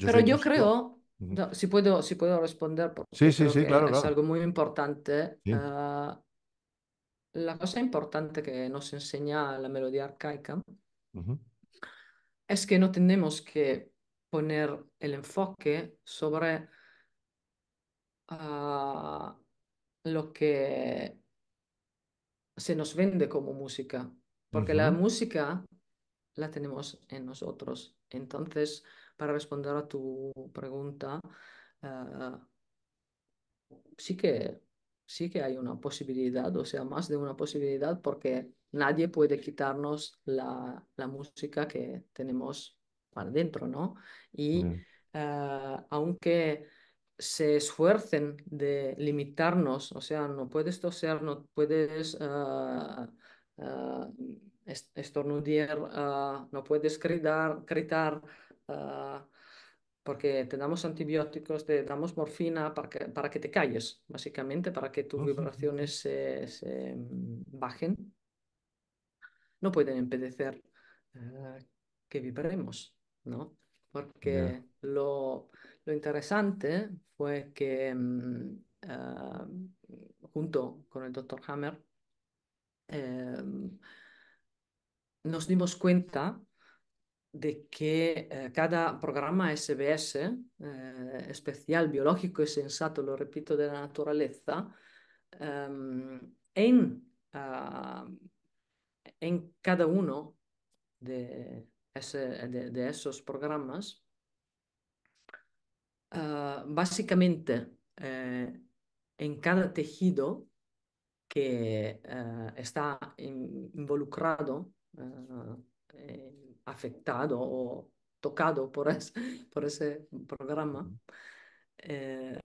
pero yo creo... si, puedo, si puedo responder, porque sí, sí, sí, es algo muy importante. Eh. la cosa importante que nos enseña la melodía arcaica es que no tenemos que poner el enfoque sobre lo que se nos vende como música, porque la música la tenemos en nosotros. Entonces, para responder a tu pregunta, eh, sí, que, sí que hay una posibilidad, o sea, más de una posibilidad, porque nadie puede quitarnos la, música que tenemos para dentro, ¿no? Y mm. eh, aunque se esfuercen de limitarnos, o sea, no puedes toser, no puedes uh, no puedes gritar, porque te damos antibióticos, te damos morfina para que, para que te calles, básicamente, para que tus vibraciones se, bajen. No pueden empedecer que vibremos, ¿no? Porque lo lo interesante fue que mm, ah, junto con el doctor Hammer em, nos dimos cuenta de que eh, cada programa SBS, eh, especial, biológico y sensato, lo repito, de la naturaleza, em, en, ah, en cada uno de esos programas Ah, básicamente eh, en cada tejido que ah, está involucrado, ah, afectado o tocado por, ese programa, eh,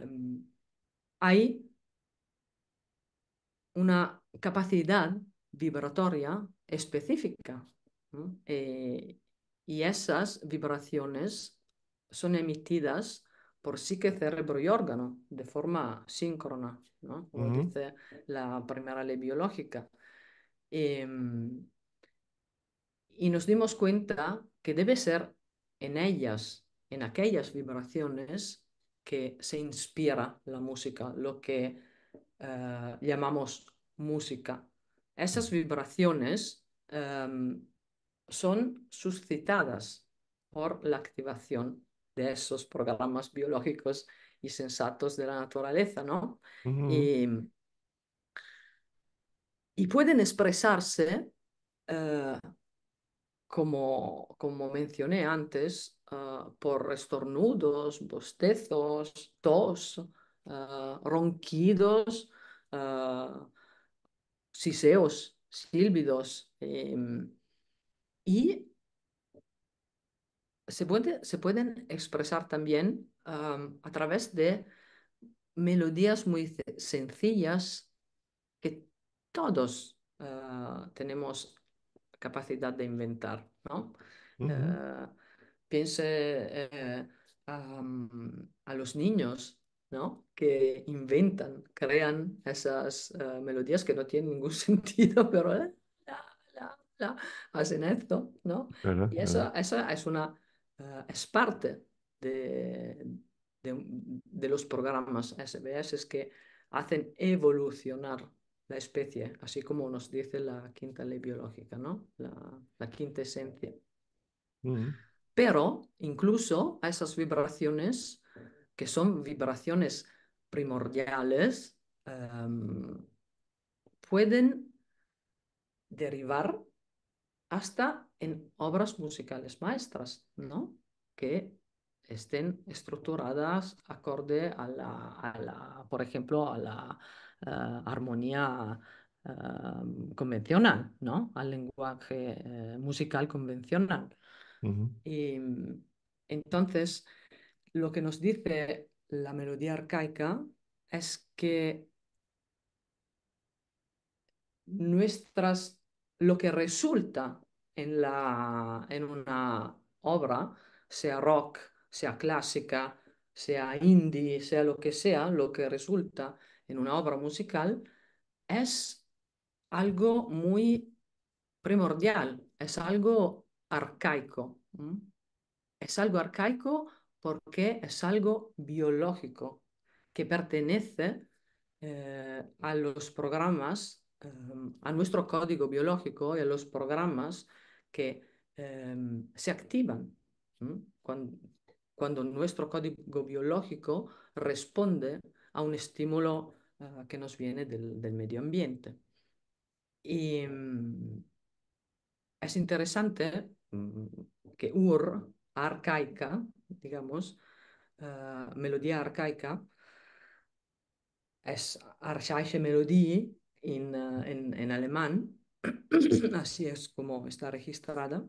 hay una capacidad vibratoria específica eh, y esas vibraciones son emitidas por que cerebro y órgano de forma síncrona, ¿no? Como dice la primera ley biológica. Em, y nos dimos cuenta que debe ser en ellas, en aquellas vibraciones que se inspira la música, lo que eh, llamamos música. Esas vibraciones em, son suscitadas por la activación de esos programas biológicos y sensatos de la naturaleza, ¿no? y, pueden expresarse, eh, como, como mencioné antes, eh, por estornudos, bostezos, tos, eh, ronquidos, siseos, silbidos em, y se, puede, se pueden expresar también a través de melodías muy sencillas que todos ah, tenemos capacidad de inventar, ¿no? Ah, piense eh, a los niños, ¿no? Que inventan, crean esas ah, melodías que no tienen ningún sentido, pero eh, la, hacen esto, ¿no? y eso, eso es una Ah, es parte de, los programas SBS que hacen evolucionar la especie, así como nos dice la quinta ley biológica, ¿no? la, quinta esencia. Pero incluso a esas vibraciones, que son vibraciones primordiales, em, pueden derivar hasta en obras musicales maestras, ¿no? Que estén estructuradas acorde a la, por ejemplo, a la eh, armonía eh, convencional, ¿no? Al lenguaje eh, musical convencional. Y entonces, lo que nos dice la melodía arcaica es que nuestras, lo que resulta en, una obra, sea rock, sea clásica, sea indie, sea lo que sea, lo que resulta en una obra musical, es algo muy primordial, es algo arcaico. Es algo arcaico porque es algo biológico que pertenece eh, a los programas, eh, a nuestro código biológico y a los programas que em, se activan cuando, nuestro código biológico responde a un estímulo ah, que nos viene del, del medio ambiente. Y em, es interesante mm, que UR, arcaica, digamos, ah, melodía arcaica, es archaische Melodie ah, en alemán, a ah, Sies como está registrada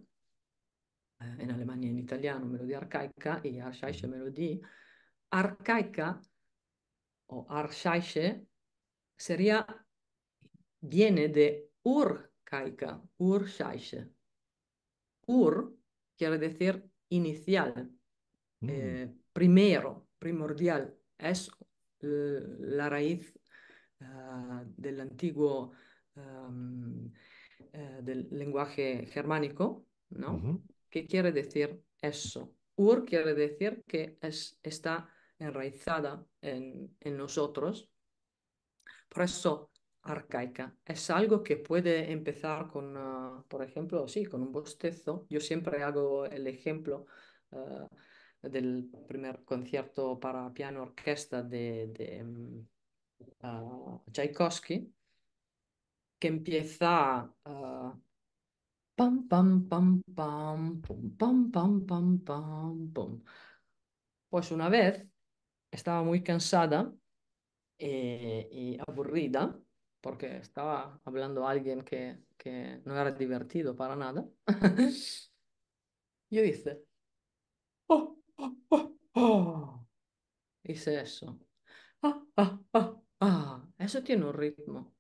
eh, en Alemania en italiano, melodía arcaica y archaische melodía. Arcaica o archaische sería, viene de urcaica, urchaische. Ur quiere decir inicial, eh, mm. eh, primero, primordial. Es eh, la raíz eh, del antiguo... Eh, del lenguaje germánico, ¿no? ¿Qué quiere decir eso? Ur quiere decir que está enraizada en, nosotros. Por eso arcaica. Es algo que puede empezar con, ah, por ejemplo, sí, con un bostezo. Yo siempre hago el ejemplo ah, del primer concierto para piano orquesta de, de mm, ah, Tchaikovsky, que empieza pam pam pam pam pam pam pam pam Pues una vez estaba muy cansada eh, y aburrida porque estaba hablando a alguien que, que no era divertido para nada. Yo hice, oh, oh, oh, hice eso. Ah, ah, ah, eso tiene un ritmo,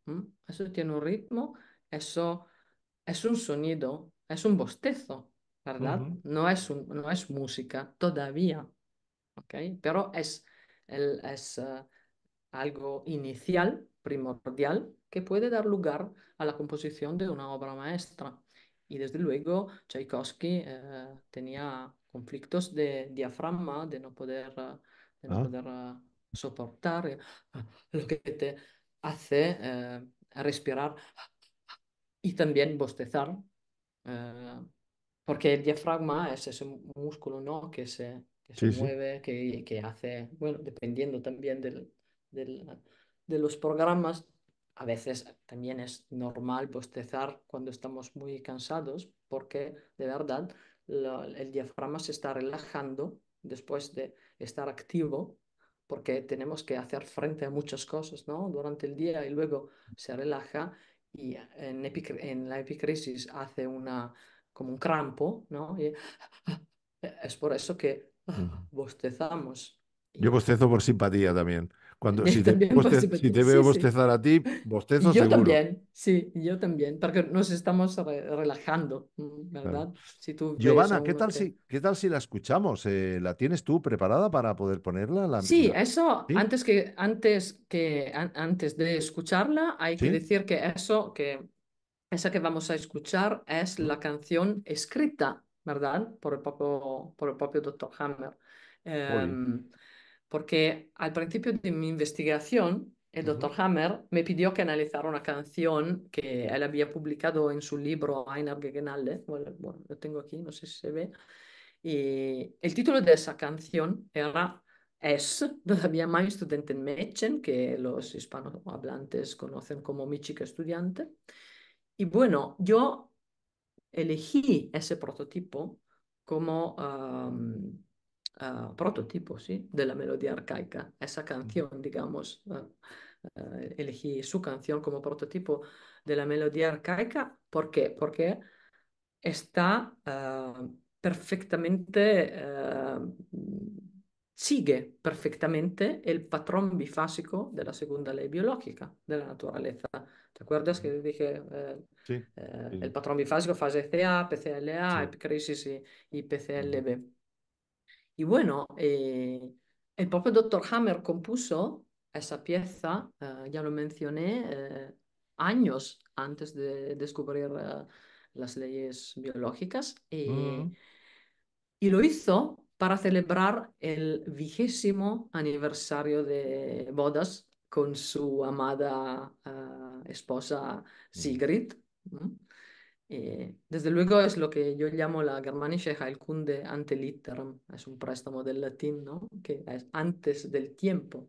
eso tiene un ritmo, eso es un sonido, es un bostezo, ¿verdad? no, es un, no es música todavía, ¿ok? Pero es, es eh, algo inicial, primordial, que puede dar lugar a la composición de una obra maestra. Y desde luego Tchaikovsky eh, tenía conflictos de diafragma, de no poder, eh, de no ah. poder soportar lo que te hace eh, respirar y también bostezar, eh, porque el diafragma es ese músculo ¿no? que se, se mueve, Que, hace, bueno, dependiendo también de los programas, a veces también es normal bostezar cuando estamos muy cansados, porque de verdad el diafragma se está relajando después de estar activo porque tenemos que hacer frente a muchas cosas ¿no? durante el día y luego se relaja y eh, en, la epicrisis hace una, como un crampo, ¿no? es por eso que bostezamos. Yo bostezo por simpatía también si te, veo bostezar a ti, bostezo seguro. Yo también, sí, yo también, porque nos estamos relajando, mm, ¿verdad? Si tú Giovanna, ¿qué tal, si, ¿qué tal si la escuchamos? Eh, ¿La tienes tú preparada para poder ponerla? La, sí, eso, Antes, que, antes, que, antes de escucharla, hay que decir que eso, que esa que vamos a escuchar es ¿Mm? la canción escrita, ¿verdad? Por el propio, por el propio Dr. Hammer porque al principio de mi investigación, el doctor Hammer me pidió que analizara una canción que él había publicado en su libro Einar Gegenalle Bueno, lo tengo aquí, no sé si se ve. Y el título de esa canción era Es, todavía más estudiante en que los hispanohablantes conocen como mi chica estudiante. Y bueno, yo elegí ese prototipo como prototipo ¿sí? de la melodía arcaica. Esa mm. canción, digamos, ah, ah, elegí su canción como prototipo de la melodía arcaica. ¿Por qué? Porque está ah, perfectamente, sigue perfectamente el patrón bifásico de la segunda ley biológica de la naturaleza. ¿Te acuerdas que mm. dije eh, eh, el patrón bifásico, fase CA, PCLA, sí. y PCLB? Y bueno, eh, el propio Dr. Hammer compuso esa pieza, eh, ya lo mencioné, eh, años antes de descubrir las leyes biológicas. Mm. Y lo hizo para celebrar el vigésimo aniversario de bodas con su amada esposa mm. Sigrid. Eh, desde luego es lo que yo llamo la germanische Heilkunde ante litteram, es un préstamo del latín, ¿no? que es antes del tiempo.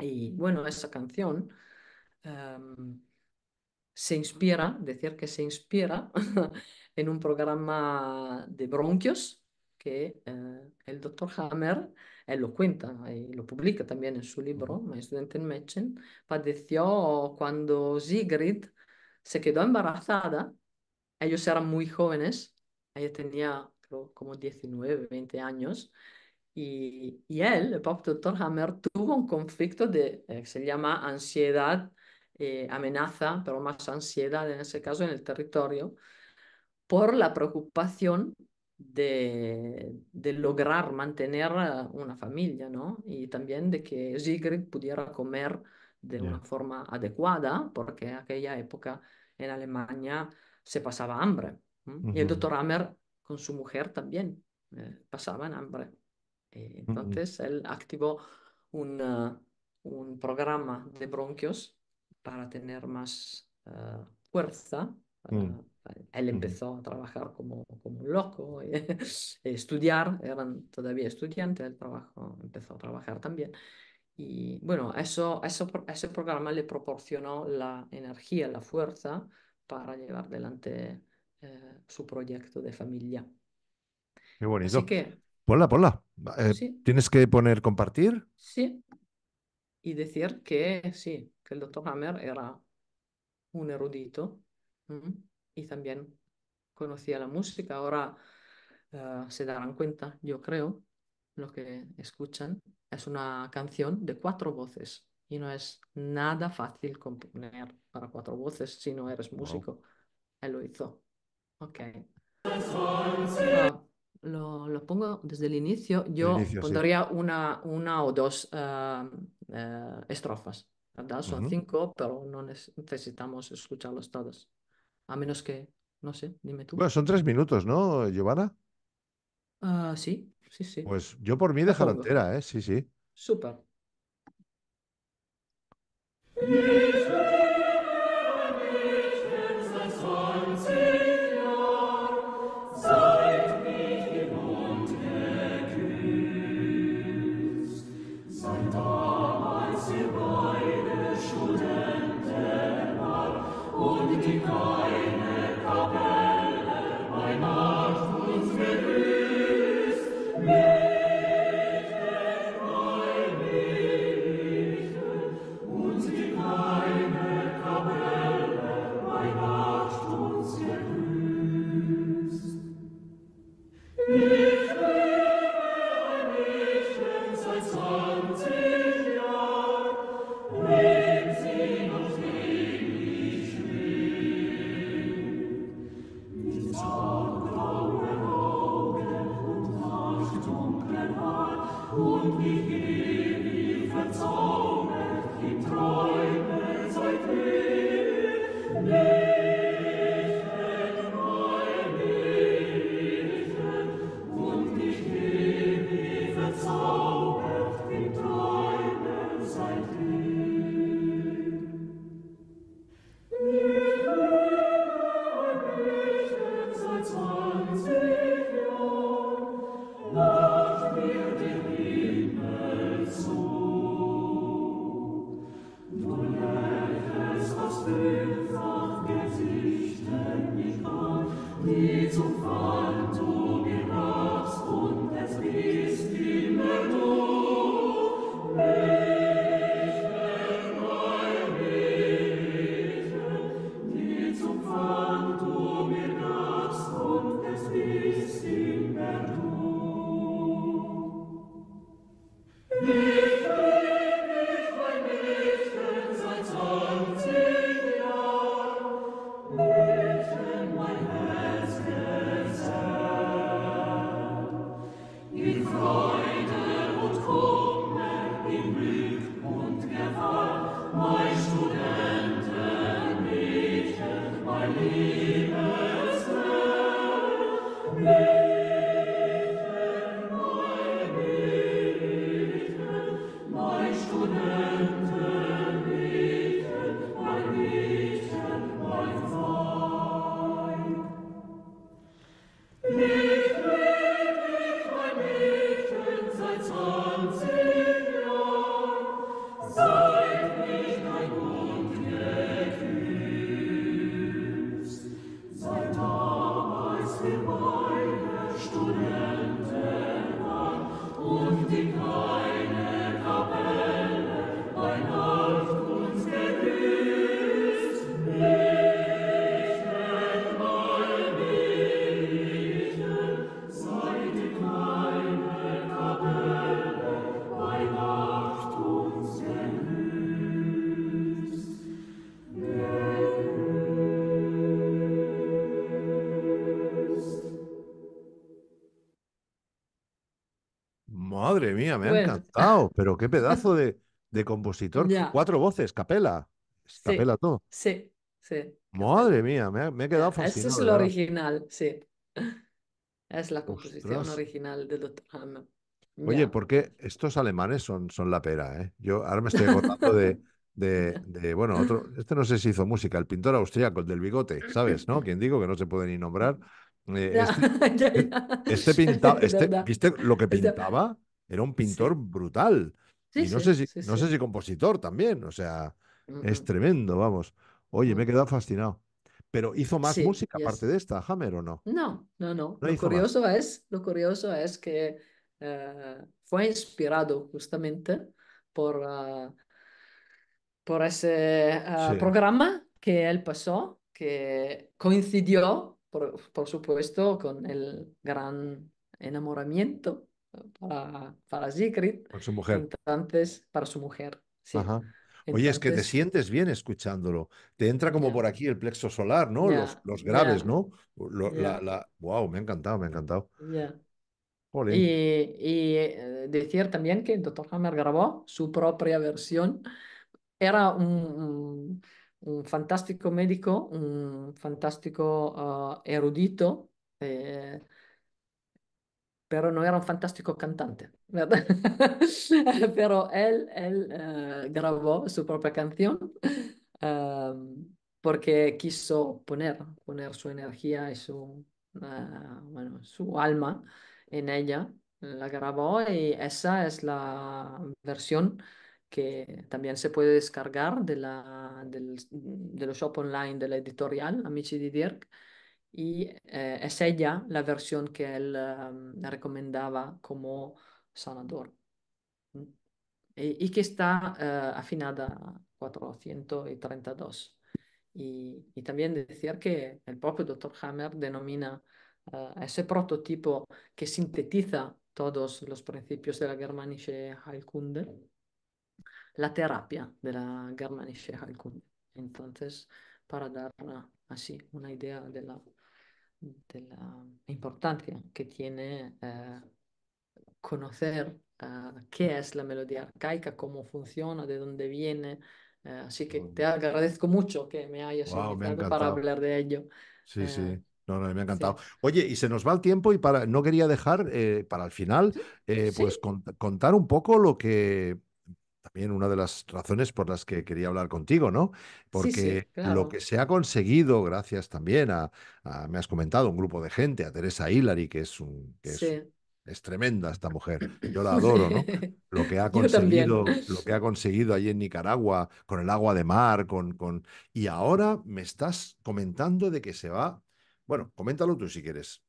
Y bueno, esa canción em, se inspira, decir que se inspira en un programa de bronquios que eh, el doctor Hammer, él lo cuenta y lo publica también en su libro, My Student in Mechen, padeció cuando Sigrid se quedó embarazada ellos eran muy jóvenes, ella tenía como 19, 20 años, y, él, el Pop doctor Hammer, tuvo un conflicto de, que eh, se llama ansiedad, eh, amenaza, pero más ansiedad en ese caso en el territorio, por la preocupación de, de, lograr mantener una familia, ¿no? Y también de que Sigrid pudiera comer de una forma adecuada, porque en aquella época en Alemania se pasaba hambre. Y el doctor Hammer con su mujer también pasaba eh, pasaban hambre. Eh, entonces él activó un programa de bronquios para tener más eh, fuerza. Mm. Él empezó a trabajar como, un loco, y, estudiar, eran todavía estudiantes, el trabajo empezó a trabajar también. Y bueno, eso, ese programa le proporcionó la energía, la fuerza para llevar adelante eh, su proyecto de familia. Qué bonito. Así eh, ¿Tienes que poner compartir? Sí. Y decir que sí, que el doctor Hammer era un erudito y también conocía la música. Ahora eh, se darán cuenta, yo creo, lo que escuchan es una canción de cuatro voces y no es nada fácil componer para cuatro voces si no eres músico. Él lo hizo. Ok. Ah, lo, pongo desde el inicio. Yo pondría una, una o dos ah, eh, estrofas, Son cinco, pero no necesitamos escucharlos todos. A menos que, no sé, dime tú. Bueno, son tres minutos, ¿no, Giovanna? Ah, sí, sí, sí. Pues yo por mí déjalo entera, ¿eh? Sí, sí. Súper. Isso! Madre mía, me ha pues encantado, pero qué pedazo de, compositor. Cuatro voces, capela. Capela todo. Sí, sí. Madre mía, me, he quedado ah, fascinado. Eso es lo original, sí. Es la composición original de Dr. Oye, porque estos alemanes son, son la pera, ¿eh? Yo ahora me estoy acordando de, bueno, otro, este no sé si hizo música, el pintor austriaco, el del bigote, ¿sabes? ¿No? Quien digo que no se puede ni nombrar. Eh, este, este pintaba, este, ¿viste lo que pintaba? Era un pintor brutal. y no, sé si, no sé si compositor también, o sea, mm, es mm. tremendo, vamos. Oye, me he mm. quedado fascinado. Pero hizo más música aparte de esta, Hammer, ¿o no? No, no, no. lo, curioso es, lo curioso es que eh, fue inspirado justamente por, eh, por ese eh, programa que él pasó, que coincidió, por supuesto, con el gran enamoramiento para, para Sigrid. Para su mujer. para su mujer, Oye, es que te sientes bien escuchándolo. Te entra como por aquí el plexo solar, ¿no? Los, graves, ¿no? la, Wow, me ha encantado, me ha encantado. Y, eh, decir también que el doctor Hammer grabó su propia versión. Era un, fantástico médico, un fantástico ah, erudito. Eh, pero no era un fantástico cantante, pero él, él eh, grabó su propia canción em, porque quiso poner, poner su energía y su, eh, bueno, su alma en ella. La grabó y esa es la versión que también se puede descargar de, la, del, los shop online de la editorial Amici di Dirk y eh, es ella la versión que él em, recomendaba como sanador y, que está eh, afinada a 432. Y, también decir que el propio doctor Hammer denomina eh, ese prototipo que sintetiza todos los principios de la germanische Heilkunde, la terapia de la germanische Heilkunde. Entonces, para dar así una idea de la de la importancia que tiene eh, conocer eh, qué es la melodía arcaica, cómo funciona, de dónde viene. Eh, así que te agradezco mucho que me hayas invitado para hablar de ello. Sí, sí. me ha encantado. Oye, y se nos va el tiempo y para, no quería dejar para el final, pues contar un poco lo que también una de las razones por las que quería hablar contigo, ¿no? Porque lo que se ha conseguido, gracias también a, me has comentado, un grupo de gente, a Teresa Hilary, que es un... Que es, tremenda esta mujer, yo la adoro, ¿no? Lo que ha conseguido, lo que ha conseguido allí en Nicaragua, con el agua de mar, con, con... Y ahora me estás comentando de que se va bueno, coméntalo tú si quieres.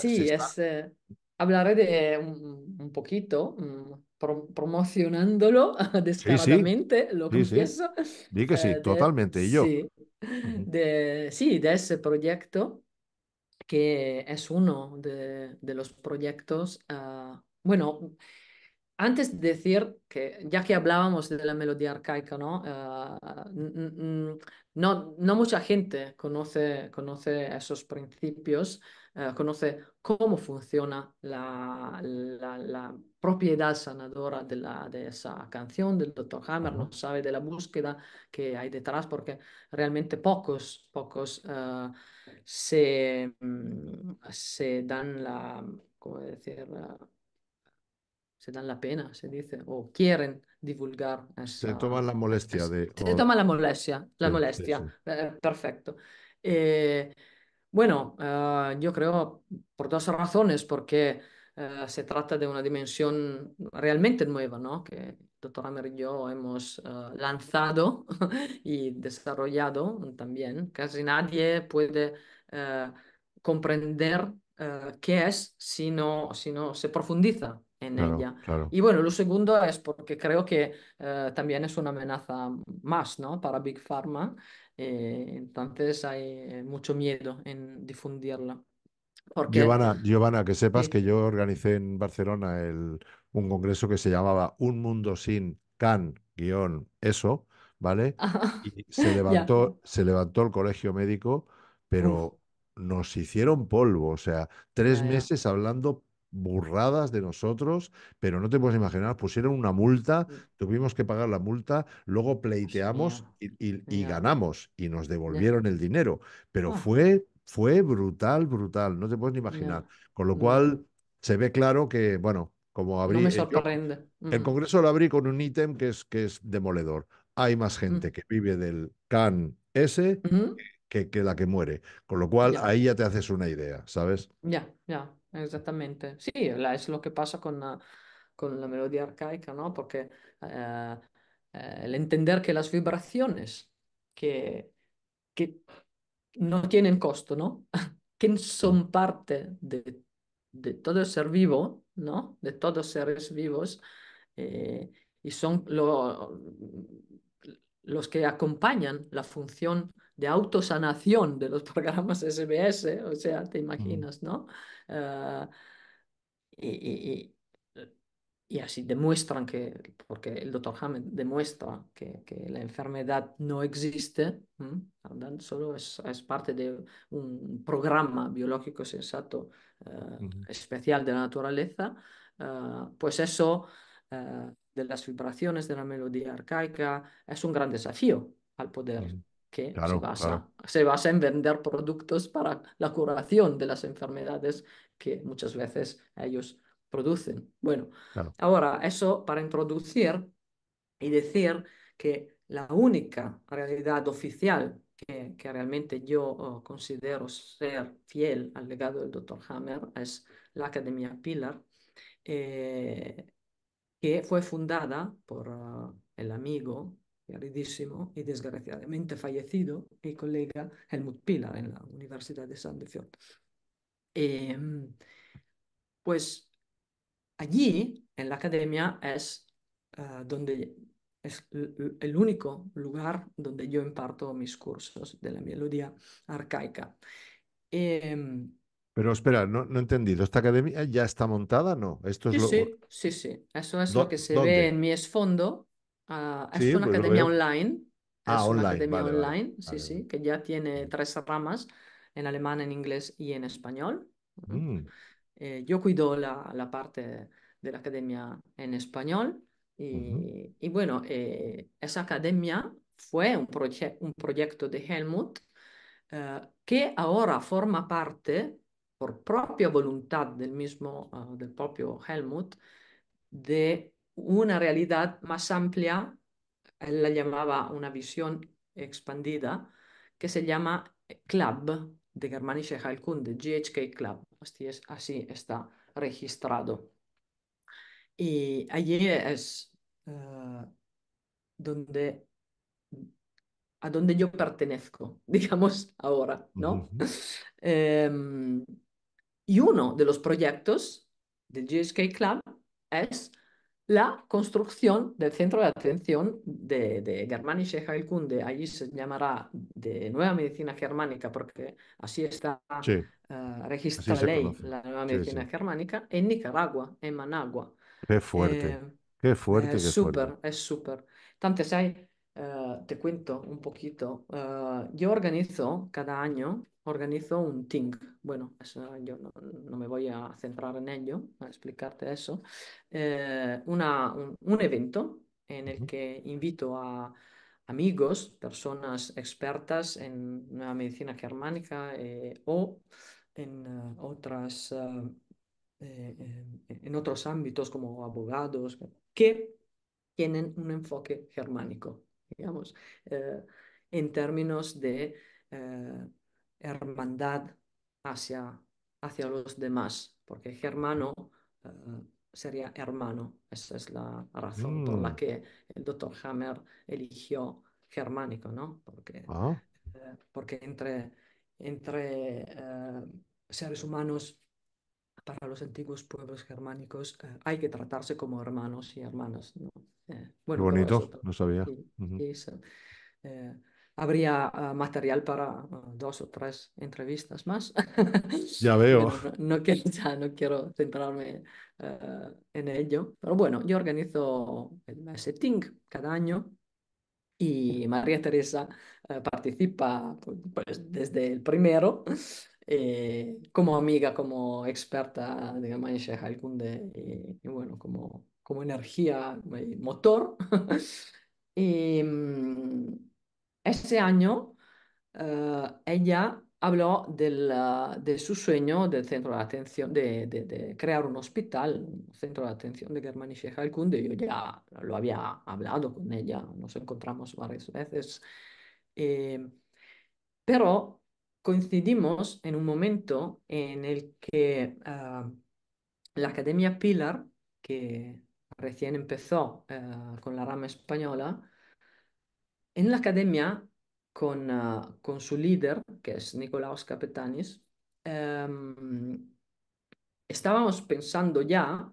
sí, es, eh, hablaré de un, poquito, mm, promocionándolo descaradamente, lo confieso. Sí, que sí, eh, totalmente, yo. Sí, de, sí, de ese proyecto, que es uno de, los proyectos, ah, bueno, antes de decir que, ya que hablábamos de la melodía arcaica, ¿no? Ah, no, no mucha gente conoce, conoce esos principios. Eh, conoce cómo funciona la, propiedad sanadora de, la, de, esa canción del Dr. Hammer, no sabe de la búsqueda que hay detrás porque realmente pocos, pocos eh, se, mm, se, dan la, ¿cómo decir? se dan la pena, se dice, o quieren divulgar. se toma la molestia de... Se, toma la molestia, la molestia, eh, perfecto. Bueno, eh, yo creo por dos razones, porque eh, se trata de una dimensión realmente nueva, ¿no? Que el doctor Amer y yo hemos eh, lanzado y desarrollado también. Casi nadie puede comprender qué es si no se profundiza en ella. Y bueno, lo segundo es porque creo que eh, también es una amenaza más ¿no? para Big Pharma, eh, entonces hay mucho miedo en difundirla. Porque... Giovanna, que sepas que yo organicé en Barcelona un congreso que se llamaba Un Mundo Sin Can-Eso, ¿vale? Y se levantó, se levantó el colegio médico, pero... nos hicieron polvo, o sea, tres meses hablando burradas de nosotros, pero no te puedes imaginar, pusieron una multa, mm. tuvimos que pagar la multa, luego pleiteamos y, ganamos y nos devolvieron el dinero, pero ah. fue, fue brutal, brutal, no te puedes ni imaginar. Con lo mm. cual se ve claro que, bueno, como abrí... No el mm. Congreso lo abrí con un ítem que es, que es demoledor. Hay más gente que vive del CAN S que, que, la que muere. Con lo cual ahí ya te haces una idea, ¿sabes? Ya, ya. Exactamente. Sí, es lo que pasa con, la- melodía arcaica, ¿no? Porque eh, eh, el entender que las vibraciones que, no tienen costo, ¿no? Que son parte de, de todo ser vivo, ¿no? De todos seres vivos, eh, y son los que acompañan la función de autosanación de los programas SBS, o sea, te mm. imaginas, ¿no? Eh, y, así demuestran que, porque el doctor Hammett demuestra que, la enfermedad no existe, solo es, parte de un programa biológico sensato eh, especial de la naturaleza, eh, pues eso de las vibraciones de la melodía arcaica es un gran desafío al poder. Mm que se, basa, en vender productos para la curación de las enfermedades que muchas veces ellos producen. Bueno, ahora eso para introducir y decir que la única realidad oficial que, realmente yo oh, considero ser fiel al legado del doctor Hammer es la Academia Pilar, eh, que fue fundada por ah, el amigo queridísimo y desgraciadamente fallecido, mi colega Helmut Pilar en la Universidad de Sandefjord. Eh, em, pues allí, en la academia, es eh, donde es el único lugar donde yo imparto mis cursos de la melodía arcaica. Em, pero espera, no, he entendido. ¿Esta academia ya está montada? No. Esto es sí, sí, sí, Eso es lo que se ve en mi esfondo. Ah, es una pues, academia online. es ah, Una academia online, sí, sí, que ya tiene tres ramas, en alemán, en inglés y en español. Mm. Eh, yo cuido la, la, parte de la academia en español y, y bueno, eh, esa academia fue un, un proyecto de Helmut eh, que ahora forma parte, por propia voluntad del mismo, ah, del propio Helmut, de una realidad más amplia, él la llamaba una visión expandida, que se llama CLUB, de Germanische Halkunde, GHK Club, así, es, así está registrado. Y allí es eh, donde, a donde yo pertenezco, digamos ahora, ¿no? Em, y uno de los proyectos del GHK Club es la construcción del centro de atención de, de Germanische Heilkunde, allí se llamará de nueva medicina germánica, porque así está eh, registrada la ley, la nueva medicina germánica, en Nicaragua, en Managua. Qué fuerte, eh, es qué fuerte. Es súper, es súper. Entonces hay eh, te cuento un poquito. Eh, yo organizo cada año, organizo un TING, Bueno, yo no, me voy a centrar en ello, a explicarte eso. Eh, un, evento en el que invito a amigos, personas expertas en la medicina germánica o en otras... en otros ámbitos como abogados que tienen un enfoque germánico digamos, eh, en términos de eh, hermandad hacia, hacia los demás, porque germano eh, sería hermano. Esa es la razón por la mm. que el doctor Hammer eligió germánico, ¿no? Porque, ah. porque entre, entre seres humanos para los antiguos pueblos germánicos hay que tratarse como hermanos y hermanas, eh, bonito, no sabía. Eh, habría ah, material para ah, dos o tres entrevistas más. ya veo. no, quiero, ya no quiero centrarme eh, en ello. Pero bueno, yo organizo el setting cada año y María Teresa participa pues, desde el primero. como amiga, como experta, digamos, en al Kunde y, y bueno, como como energía eh, motor. Em, ese año eh, ella habló ah, de su sueño del centro de atención, de, crear un hospital, un centro de atención de Germán y Yo ya lo había hablado con ella, nos encontramos varias veces. Em, pero coincidimos en un momento en el que ah, la Academia Pilar, que recién empezó eh, con la rama española, en la academia con, ah, su líder, que es Nicolaus Capetanis, em, estábamos pensando ya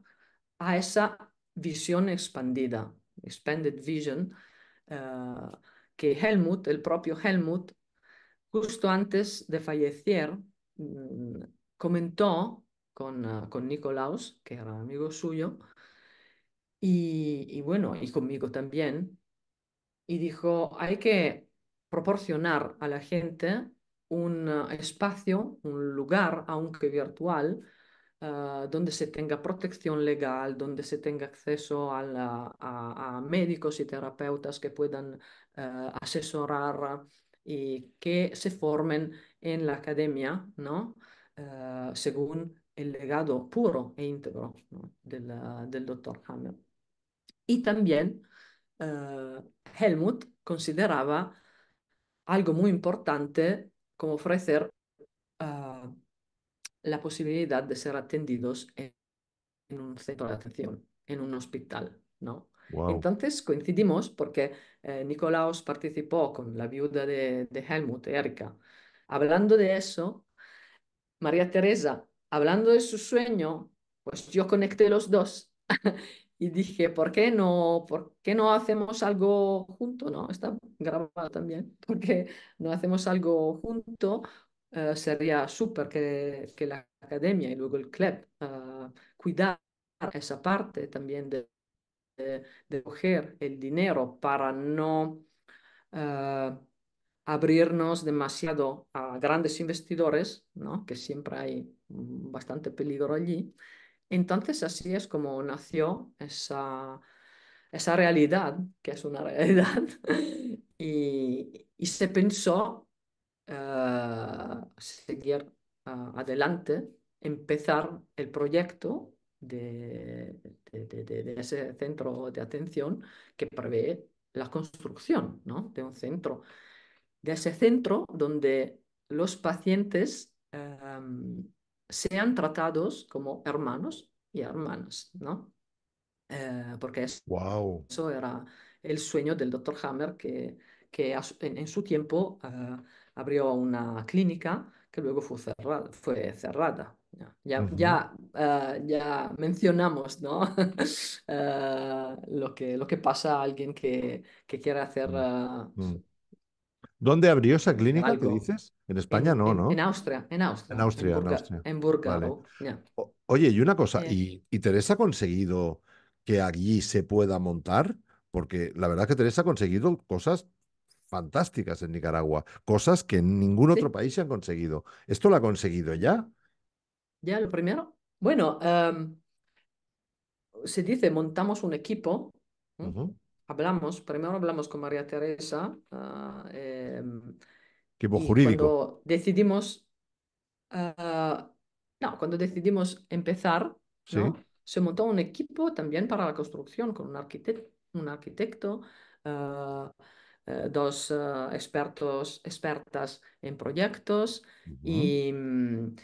a esa visión expandida, expanded vision, eh, que Helmut, el propio Helmut, justo antes de fallecer, mm, comentó con, ah, con Nicolaus, que era amigo suyo, y, bueno, y conmigo también, y dijo, hay que proporcionar a la gente un ah, espacio, un lugar, aunque virtual, ah, donde se tenga protección legal, donde se tenga acceso a, médicos y terapeutas que puedan ah, asesorar y que se formen en la academia, ¿no? según el legado puro e íntegro del, del doctor Hammer. Y también eh, Helmut consideraba algo muy importante como ofrecer eh, la posibilidad de ser atendidos en, un centro de atención, en un hospital, ¿no? Entonces coincidimos porque eh, Nicolaus participó con la viuda de, de Helmut, Erika. Hablando de eso, María Teresa, hablando de su sueño, pues yo conecté los dos y dije, ¿por qué no, por qué no hacemos algo junto? No, está grabado también. ¿Por qué no hacemos algo junto? Eh, sería súper que, que, la academia y luego el club ah, cuidaran cuidar esa parte también de, de, coger el dinero para no ah, abrirnos demasiado a grandes investidores, ¿no? que siempre hay bastante peligro allí. Entonces así es como nació esa, esa realidad, que es una realidad, y, se pensó eh, seguir eh, adelante, empezar el proyecto de, ese centro de atención que prevé la construcción ¿no? de un centro, de ese centro donde los pacientes em, sean tratados como hermanos y hermanas, ¿no? Eh, porque eso, wow. era el sueño del doctor Hammer, que, que en, su tiempo eh, abrió una clínica que luego fue cerrada. Fue cerrada. Ya, ya, eh, mencionamos ¿no? lo, que, lo que pasa a alguien que, quiere hacer mm, mm. ¿Dónde abrió esa clínica que dices? En España no, ¿no? En Austria, en Austria. En Austria, en, Austria. En Oye, y una cosa, eh. ¿y, Teresa ha conseguido que allí se pueda montar? Porque la verdad es que Teresa ha conseguido cosas fantásticas en Nicaragua, cosas que en ningún otro país se han conseguido. ¿Esto lo ha conseguido ya? Ya, lo primero. Bueno, em, se dice, montamos un equipo hablamos, primero hablamos con María Teresa. Ah, em, jurídico. Cuando decidimos, ah, no, cuando decidimos empezar, se montó un equipo también para la construcción con un, arquitecto, un arquitecto ah, eh, dos expertos, expertas en proyectos y mm,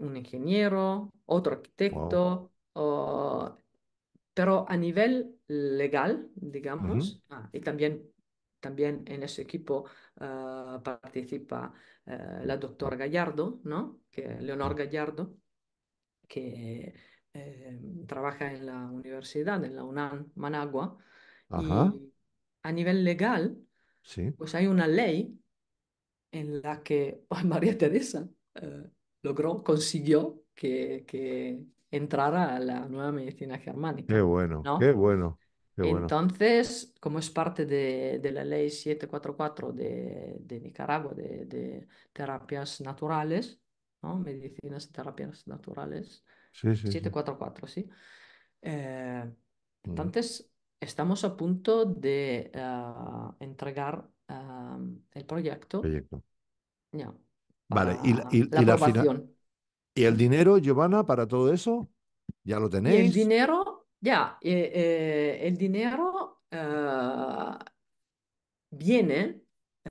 un ingeniero, otro arquitecto, pero a nivel legal, digamos, ah, y también, también en ese equipo ah, participa eh, la doctora Gallardo, ¿no? Que, Leonor Gallardo, que eh, trabaja en la universidad, en la UNAM Managua. a nivel legal, sí. pues hay una ley en la que María Teresa eh, logró, consiguió que, que entrar a la nueva medicina germánica. Qué bueno, qué bueno. Entonces, como es parte de, la ley 744 de, Nicaragua de, terapias naturales, medicinas y terapias naturales, sí, sí, 744, sí. Eh, mm. entonces, estamos a punto de ah, entregar ah, el proyecto. proyecto. Ya. vale, y la, y, ¿Y el dinero, Giovanna, para todo eso? ¿Ya lo tenéis? Eh, eh, el dinero, ya, ah, el dinero viene,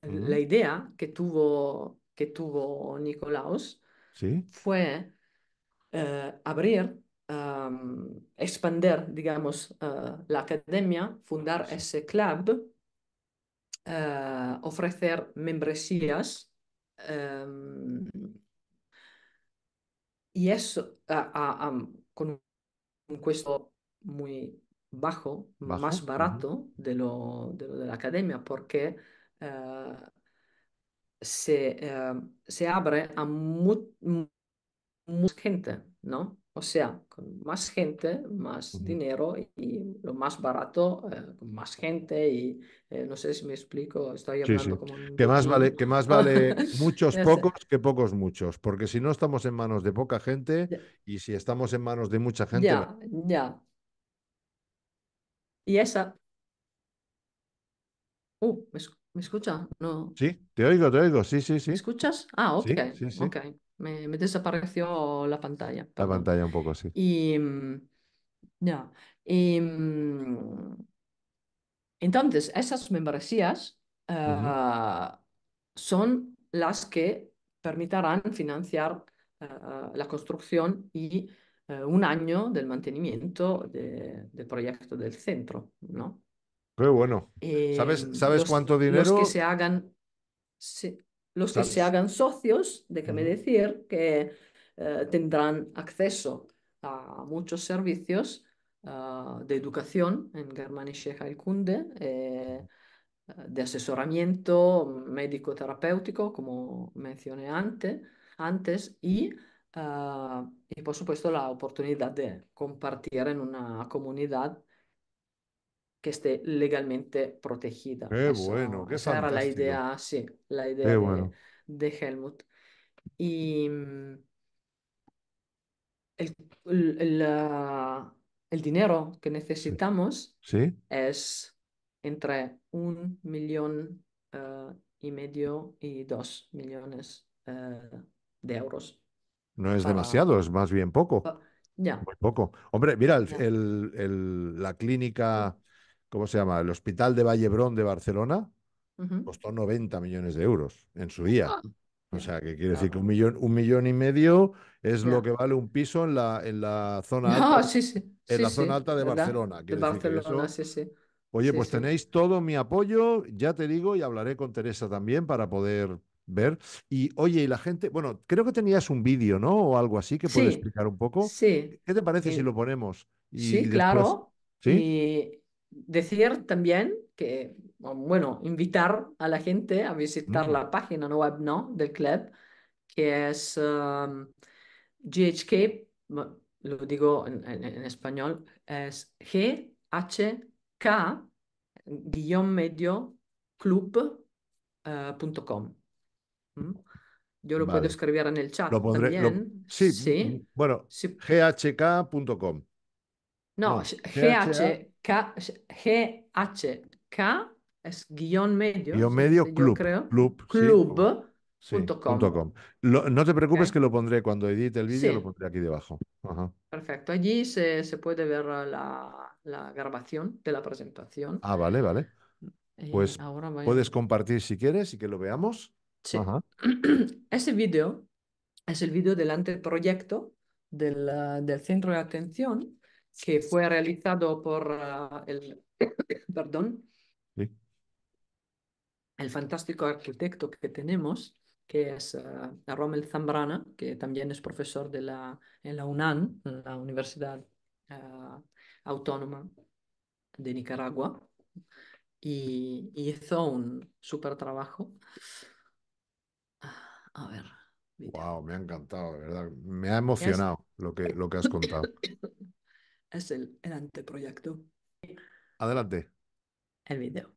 la idea que tuvo, que tuvo Nicolaus ¿Sí? fue eh, abrir, expander, expandir, digamos, la academia, fundar ese club, ofrecer membresías. Em, y eso, con un costo muy bajo, más barato de, lo, de, lo, de la academia, porque eh, se, eh, se abre a mucha gente, ¿no? O sea, con más gente, más dinero y lo más barato, eh, más gente y eh, no sé si me explico, estoy hablando como... Que más vale, que más vale muchos pocos que pocos muchos, porque si no estamos en manos de poca gente y si estamos en manos de mucha gente... Ya, ya. Y esa... Uh, ¿me, escucha? No. Sí, te oigo, te oigo, sí, sí, sí. ¿Me escuchas? Ah, ok. Sí, ok me, desapareció la pantalla. La pantalla un poco, sí. Y mm, ya. Mm, entonces, esas membresías eh, son las que permitirán financiar eh, eh, la construcción y un año del mantenimiento del proyecto del centro, ¿no? pero bueno. ¿Sabes, ¿sabes cuánto dinero? que se hagan... Los que se hagan socios, déjame decir, que eh, tendrán acceso a muchos servicios eh, de educación en Germanische Heilkunde, eh, de asesoramiento médico-terapéutico, como mencioné antes, antes y, eh, y, por supuesto la oportunidad de compartir en una comunidad que esté legalmente protegida. Qué bueno, qué Esa Era la idea, sí, la idea de, Helmut. Y mm, el, dinero que necesitamos es entre un millón eh, y medio y dos millones eh, de euros. No es demasiado, es más bien poco. Ah, ya. poco. Hombre, mira, la clínica ¿cómo se llama? El Hospital de Vallebrón de Barcelona costó 90 millones de euros en su día. Ah, o sea, que quiere decir que un millón, un millón y medio es lo que vale un piso en la, en la zona alta. En la zona alta de Barcelona. De Barcelona, sí, sí. Oye, pues tenéis todo mi apoyo, ya te digo, y hablaré con Teresa también para poder ver. Y oye, y la gente, bueno, creo que tenías un vídeo, ¿no? O algo así que puede explicar un poco. Sí. ¿Qué te parece si eh, lo ponemos? sí, claro. ¿Sí? decir también que, bueno, invitar a la gente a visitar mm. la página web ¿no? del club, que es um, GHK, lo digo en, español, es GHK guión medio eh, ¿Mm? Yo lo puedo escribir en el chat. También. Sí, sí, bueno, ghk.com. No, no, K, GHK es guión medio. Guión medio club, no te preocupes que lo pondré cuando edite el vídeo, lo pondré aquí debajo. Perfecto. Allí se, puede ver uh, la, grabación de la presentación. Ah, vale, vale. Eh, pues puedes compartir si quieres y que lo veamos. Sí. Ese vídeo es el vídeo del anteproyecto del, uh, del centro de atención que fue realizado por ah, el, perdón, el fantástico arquitecto que tenemos, que es Romel ah, Rommel Zambrana, que también es profesor de la, en la UNAN la Universidad ah, Autónoma de Nicaragua, y, hizo un súper trabajo. A ver. Wow, me ha encantado, de verdad. Me ha emocionado lo que, lo que has contado. es el, el anteproyecto. Adelante. El video.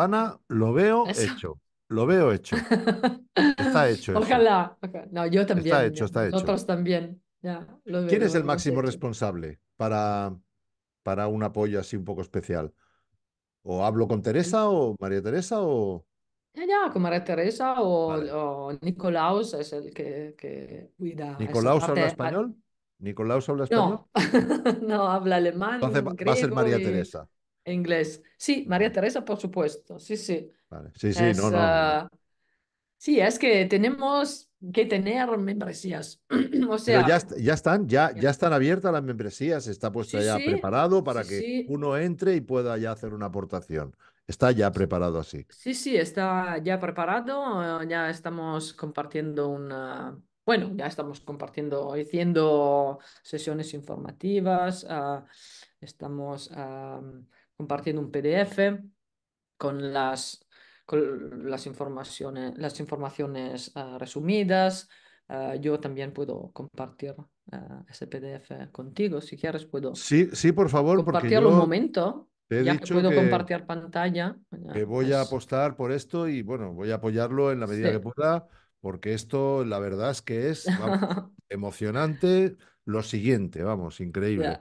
Ana, lo veo hecho. Lo veo hecho. Está hecho. Ojalá. No, yo también. Está hecho, está hecho. Otros también. Ya, ¿Quién es el máximo responsable para, para un apoyo así un poco especial? ¿O hablo con Teresa o María Teresa o...? Ya, ya, con María Teresa o, Nicolaus es el que, que cuida. ¿Nicolaus habla español? ¿Nicolaus habla español? No, no habla alemán. Entonces va a ser María Teresa. Inglés. Sí, María Teresa, por supuesto. Sí, sí. Sí, sí, es, no, no. sí, es que tenemos que tener membresías. o sea, ya, están, ya, ya están abiertas las membresías, está puesto ya preparado para que uno entre y pueda ya hacer una aportación. Está ya preparado así. Sí, sí, está ya preparado. Ya estamos compartiendo una, bueno, ya estamos compartiendo, haciendo sesiones informativas, ah, estamos ah, compartiendo un PDF con las, con las informaciones, las informaciones eh, resumidas. Eh, yo también puedo compartir eh, ese PDF contigo, si quieres puedo. Sí, sí, por favor. Compartirlo un momento. ya que puedo compartir pantalla. voy a apostar por esto y bueno, voy a apoyarlo en la medida que pueda, porque esto la verdad es que es emocionante. Lo siguiente, vamos, increíble.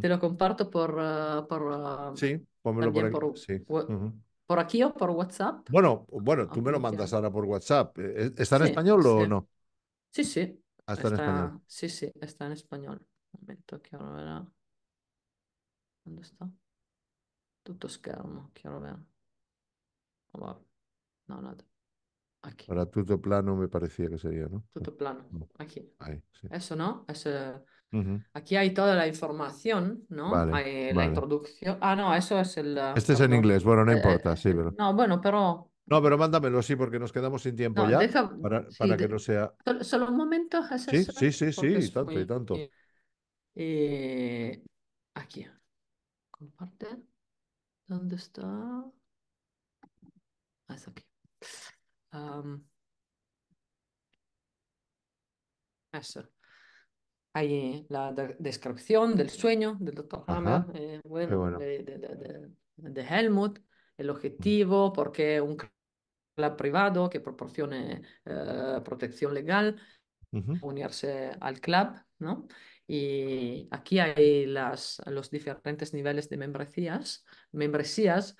Te lo comparto por... Eh, por eh, sí, ponmelo por aquí. Por, aquí o por WhatsApp? Bueno, bueno tú me lo mandas ahora por WhatsApp. Eh, ¿Está en español o no? Sí, sí. Ah, está, en español. Sí, sí, está en español. Un momento, quiero ver. ¿Dónde está? todo schermo, quiero ver. Oh, no, nada. Aquí. Para todo plano me parecía que sería, ¿no? Todo plano, mm. aquí. Ahí, sí. Eso no, eso Aquí hay toda la información, ¿no? Eh, la introducción. Ah, no, eso es el... Ah, este es en inglés, bueno, no eh, importa, sí, eh, pero... No, bueno, pero... No, pero mándamelo, sí, porque nos quedamos sin tiempo ya. Para, que no sea... Solo un momento, Sí, sí, sí, sí, tanto y tanto. aquí. Comparte. ¿Dónde está? Ah, es aquí. Eso. Hay eh, la descripción del sueño del doctor Hammer, eh, De, Helmut, el objetivo, porque un club privado que proporcione eh, protección legal, unirse al club, ¿no? Y aquí hay las, los diferentes niveles de membresías, membresías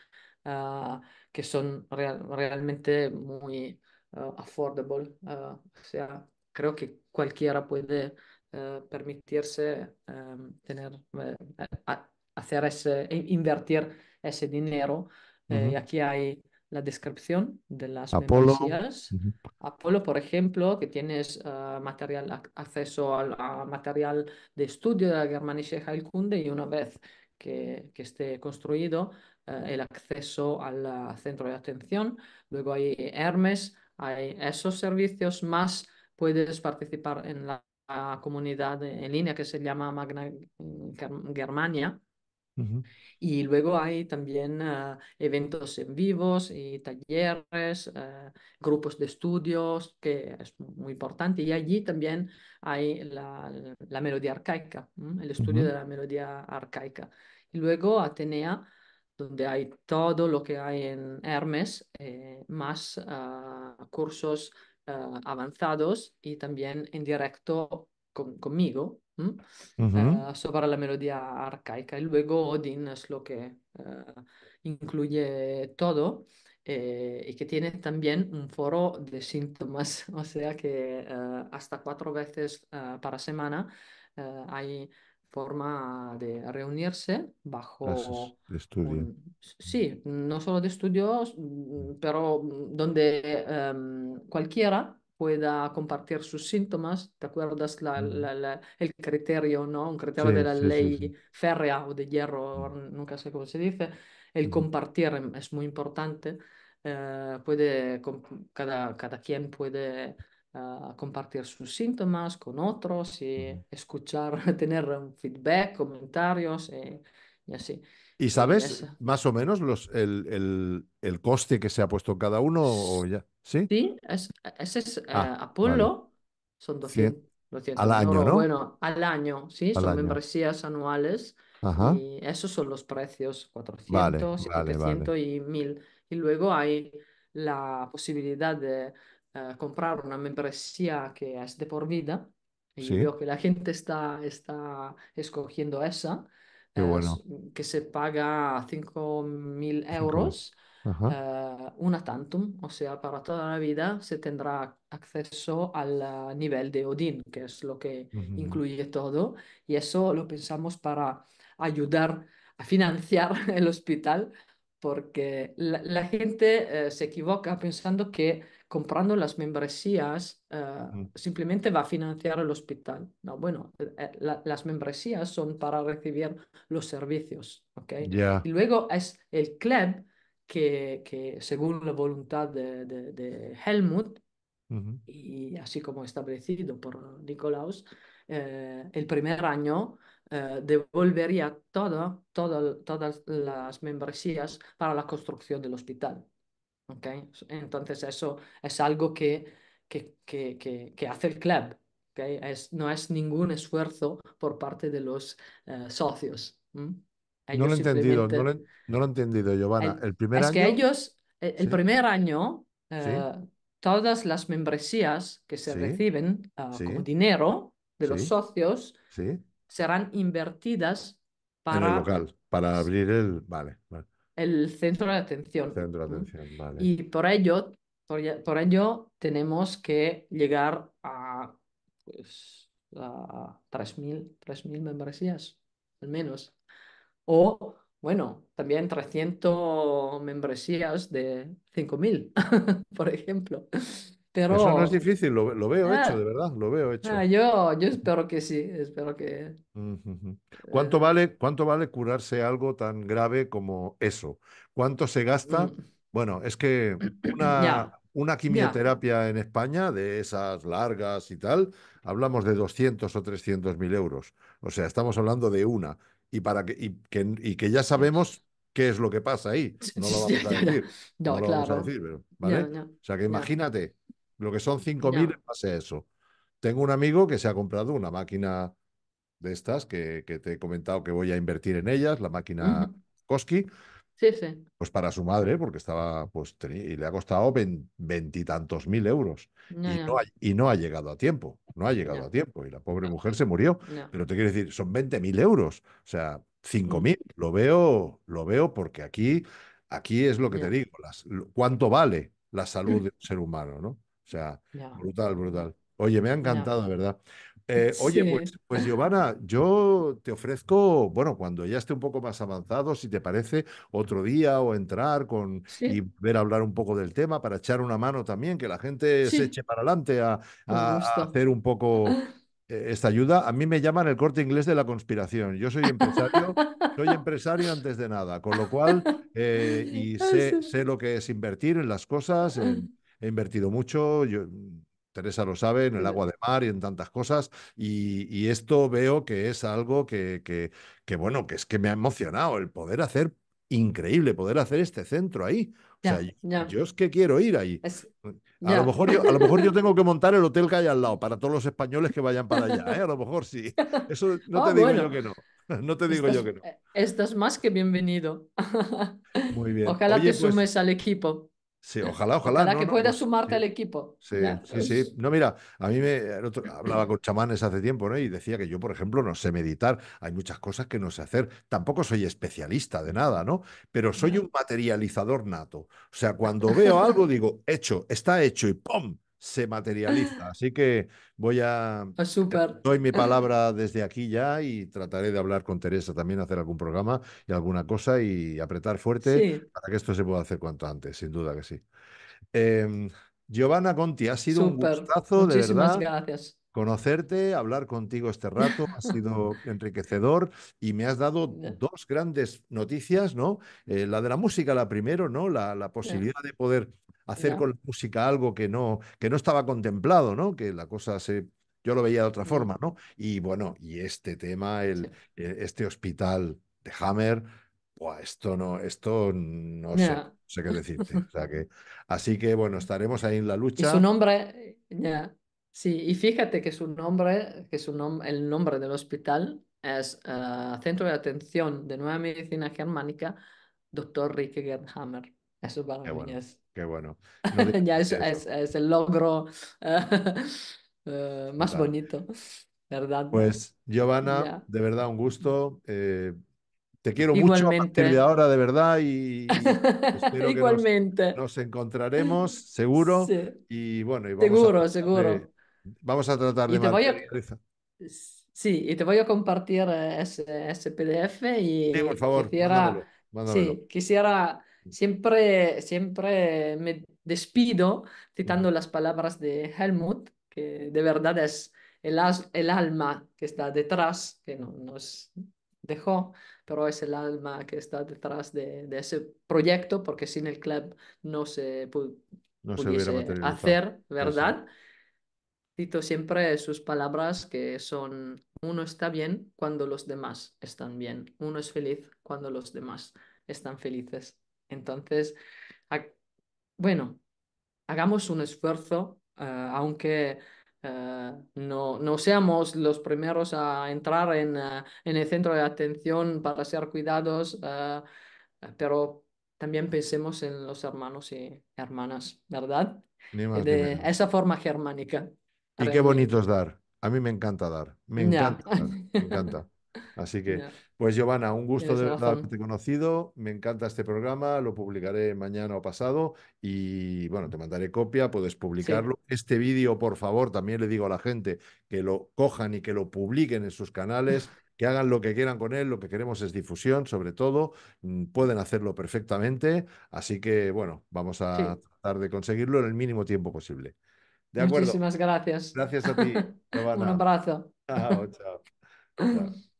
ah, que son realmente muy ah, affordable. Ah, o sea, creo que cualquiera puede eh, permitirse eh, tener, eh, hacer invertir ese dinero. y aquí hay la descripción de las Apolo. Apolo, por ejemplo, que tienes material, acceso al, material de estudio de la Germanische Heilkunde y una vez que, que esté construido, el acceso al centro de atención. Luego hay Hermes, hay esos servicios, más puedes participar en la comunidad en línea que se llama Magna mm, Germania. Y luego hay también ah, eventos en vivos y talleres, ah, grupos de estudios, que es muy importante. Y allí también hay la, la melodía arcaica, el estudio de la melodía arcaica. Y luego Atenea, donde hay todo lo que hay en Hermes, eh, más ah, cursos Ah, avanzados y también en directo conmigo ah, sobre la melodía arcaica. Y luego Odin es lo que ah, incluye todo. Eh, y que tiene también un foro de síntomas, o sea que hasta cuatro veces para semana hay forma de reunirse bajo... estudio. sí, no solo de estudios, mm, mm. pero donde em, cualquiera pueda compartir sus síntomas. ¿Te acuerdas mm. la, el criterio, no? Un criterio de la ley férrea o de hierro, nunca sé cómo se dice. El compartir em, es muy importante. Eh, puede, cada, cada quien puede compartir sus síntomas con otros y escuchar, tener un feedback, comentarios eh, y, así. ¿Y sabes más o menos los, el, el, el, coste que se ha puesto cada uno o ya? Sí, sí es, ese es eh, ah, son 200, al año, ¿no? Bueno, al año, sí, son membresías anuales. Y esos son los precios, 400, 700 y 1000. Y luego hay la posibilidad de eh, comprar una membresía que es de por vida. Y veo que la gente está, está escogiendo esa, eh, que se paga 5.000 euros, eh, una tantum, o sea, para toda la vida se tendrá acceso al nivel de Odin, que es lo que incluye todo. Y eso lo pensamos para ayudar a financiar el hospital, porque la, gente se equivoca pensando que comprando las membresías eh, simplemente va a financiar el hospital. No, bueno, eh, eh, las membresías son para recibir los servicios, ¿ok? Y luego es el club que, según la voluntad de, Helmut, y así como establecido por Nicolaus, el primer año devolvería todo, todas las membresías para la construcción del hospital. ¿okay? Entonces eso es algo que, que, que, que hace el club. ¿okay? Es, no es ningún esfuerzo por parte de los eh, socios. No lo he entendido, no lo, he, entendido, Giovanna. El, primer es año... que ellos, el, primer año, eh, todas las membresías que se reciben con ah, como dinero de los socios serán invertidas para... el local, para abrir el... vale el centro de atención. vale. Y por ello, por, ello tenemos que llegar a, pues, a 3.000, 3.000 membresías, al menos. O, bueno, también 300 membresías de 5.000, por ejemplo. Pero... Eso no es difícil, lo, veo hecho, ah. de verdad, lo veo hecho. Ah, yo, yo espero que sí, espero que... Eh, ¿Cuánto, vale, ¿Cuánto vale curarse algo tan grave como eso? ¿Cuánto se gasta? Mm. Bueno, es que una, quimioterapia en España, de esas largas y tal, hablamos de 200 o 300 mil euros. O sea, estamos hablando de una. Y, para que, y, que, ya sabemos qué es lo que pasa ahí. No lo vamos a decir. no, lo claro. vamos a decir, pero, ¿vale? O sea, que imagínate lo que son 5.000 no. más eso. Tengo un amigo que se ha comprado una máquina de estas que, te he comentado que voy a invertir en ellas, la máquina Kosky. Koski. Sí, sí. Pues para su madre, porque estaba, pues, y le ha costado veintitantos mil euros. y, no. ha, y, no ha, llegado a tiempo, no ha llegado a tiempo. Y la pobre mujer se murió. Pero te quiero decir, son 20.000 mil euros. O sea, cinco mm. mil. Lo veo, lo veo porque aquí, aquí es lo que te digo, cuánto vale la salud de un ser humano, ¿no? O sea, brutal, brutal. Oye, me ha encantado, ¿verdad? Eh, oye, pues, pues, Giovanna, yo te ofrezco, bueno, cuando ya esté un poco más avanzado, si te parece, otro día o entrar con y ver hablar un poco del tema para echar una mano también, que la gente se eche para adelante a, hacer un poco e, esta ayuda. A mí me llaman el corte inglés de la conspiración. Yo soy empresario, soy empresario antes de nada, con lo cual, eh, y ah, sé, sé, lo que es invertir en las cosas, en, he invertido mucho, Teresa lo sabe, en el agua de mar y en tantas cosas, y, esto veo que es algo que, bueno, que es que me ha emocionado el poder hacer increíble poder hacer este centro ahí. o sea, yo es que quiero ir ahí. a, lo mejor yo, a lo mejor yo tengo que montar el hotel que hay al lado para todos los españoles que vayan para allá. ¿eh? A lo mejor sí. Ah, no te digo yo que no. No te eh, estás, más que bienvenido. Muy bien. Ojalá te pues sumes al equipo. Sí, eh, ojalá, ojalá. Para que pueda sumarte al equipo. Sí, sí, pues sí. No, mira, a mí me hablaba con chamanes hace tiempo, ¿no? Y decía que yo, por ejemplo, no sé meditar. Hay muchas cosas que no sé hacer. Tampoco soy especialista de nada, ¿no? Pero soy un materializador nato. O sea, cuando veo algo, digo, hecho, está hecho y ¡pum! se materializa. Así que voy a... Ah, doy mi palabra desde aquí ya y trataré de hablar con Teresa también, hacer algún programa y alguna cosa y apretar fuerte para que esto se pueda hacer cuanto antes, sin duda que sí. Em, Giovanna Conti, ha sido un gustazo, de verdad. gracias conocerte, hablar contigo este rato, ha sido enriquecedor y me has dado dos grandes noticias, ¿no? Eh, la de la música, la primero, ¿no? La, la posibilidad de poder hacer con la música algo que no, que no estaba contemplado, ¿no? Que la cosa se yo lo veía de otra forma, ¿no? Y bueno, y este tema, el, eh, este hospital de Hammer, esto no, esto no, Sé, qué decirte. O sea que, así que bueno, estaremos ahí en la lucha. Y su nombre, Sí, y fíjate que su nombre, que su el nombre del hospital es eh, Centro de Atención de Nueva Medicina Germánica, Doctor Rick Hammer Eso para bueno. ya es, el logro eh, más bonito, ¿verdad? Pues Giovanna, de verdad un gusto. Eh, te quiero mucho a ahora, de verdad, y, Igualmente. nos, encontraremos, seguro. Y bueno, y seguro, seguro. vamos a tratar de... Sí, y te voy a compartir eh, ese, PDF y por favor, quisiera, Sí, quisiera Siempre, siempre me despido citando las palabras de Helmut, que de verdad es el, alma que está detrás, que nos dejó, pero es el alma que está detrás de, ese proyecto, porque sin el club no se pudiese hacer, ¿verdad? Cito siempre sus palabras que son, uno está bien cuando los demás están bien, uno es feliz cuando los demás están felices. Entonces, bueno, hagamos un esfuerzo, eh, aunque eh, no, seamos los primeros a entrar eh, en, el centro de atención para ser cuidados, pero también pensemos en los hermanos y hermanas, ¿verdad? de esa forma germánica. Y qué bonito es dar. A mí me encanta dar. Me encanta. me encanta. Así que. Pues Giovanna, un gusto de haberte conocido. Me encanta este programa, lo publicaré mañana o pasado y bueno, te mandaré copia, puedes publicarlo. Este vídeo, por favor, también le digo a la gente que lo cojan y que lo publiquen en sus canales. que hagan lo que quieran con él, lo que queremos es difusión, sobre todo, mm, pueden hacerlo perfectamente, así que bueno, vamos a tratar de conseguirlo en el mínimo tiempo posible. De acuerdo. Muchísimas gracias. Gracias a ti. Un abrazo. chao. chao.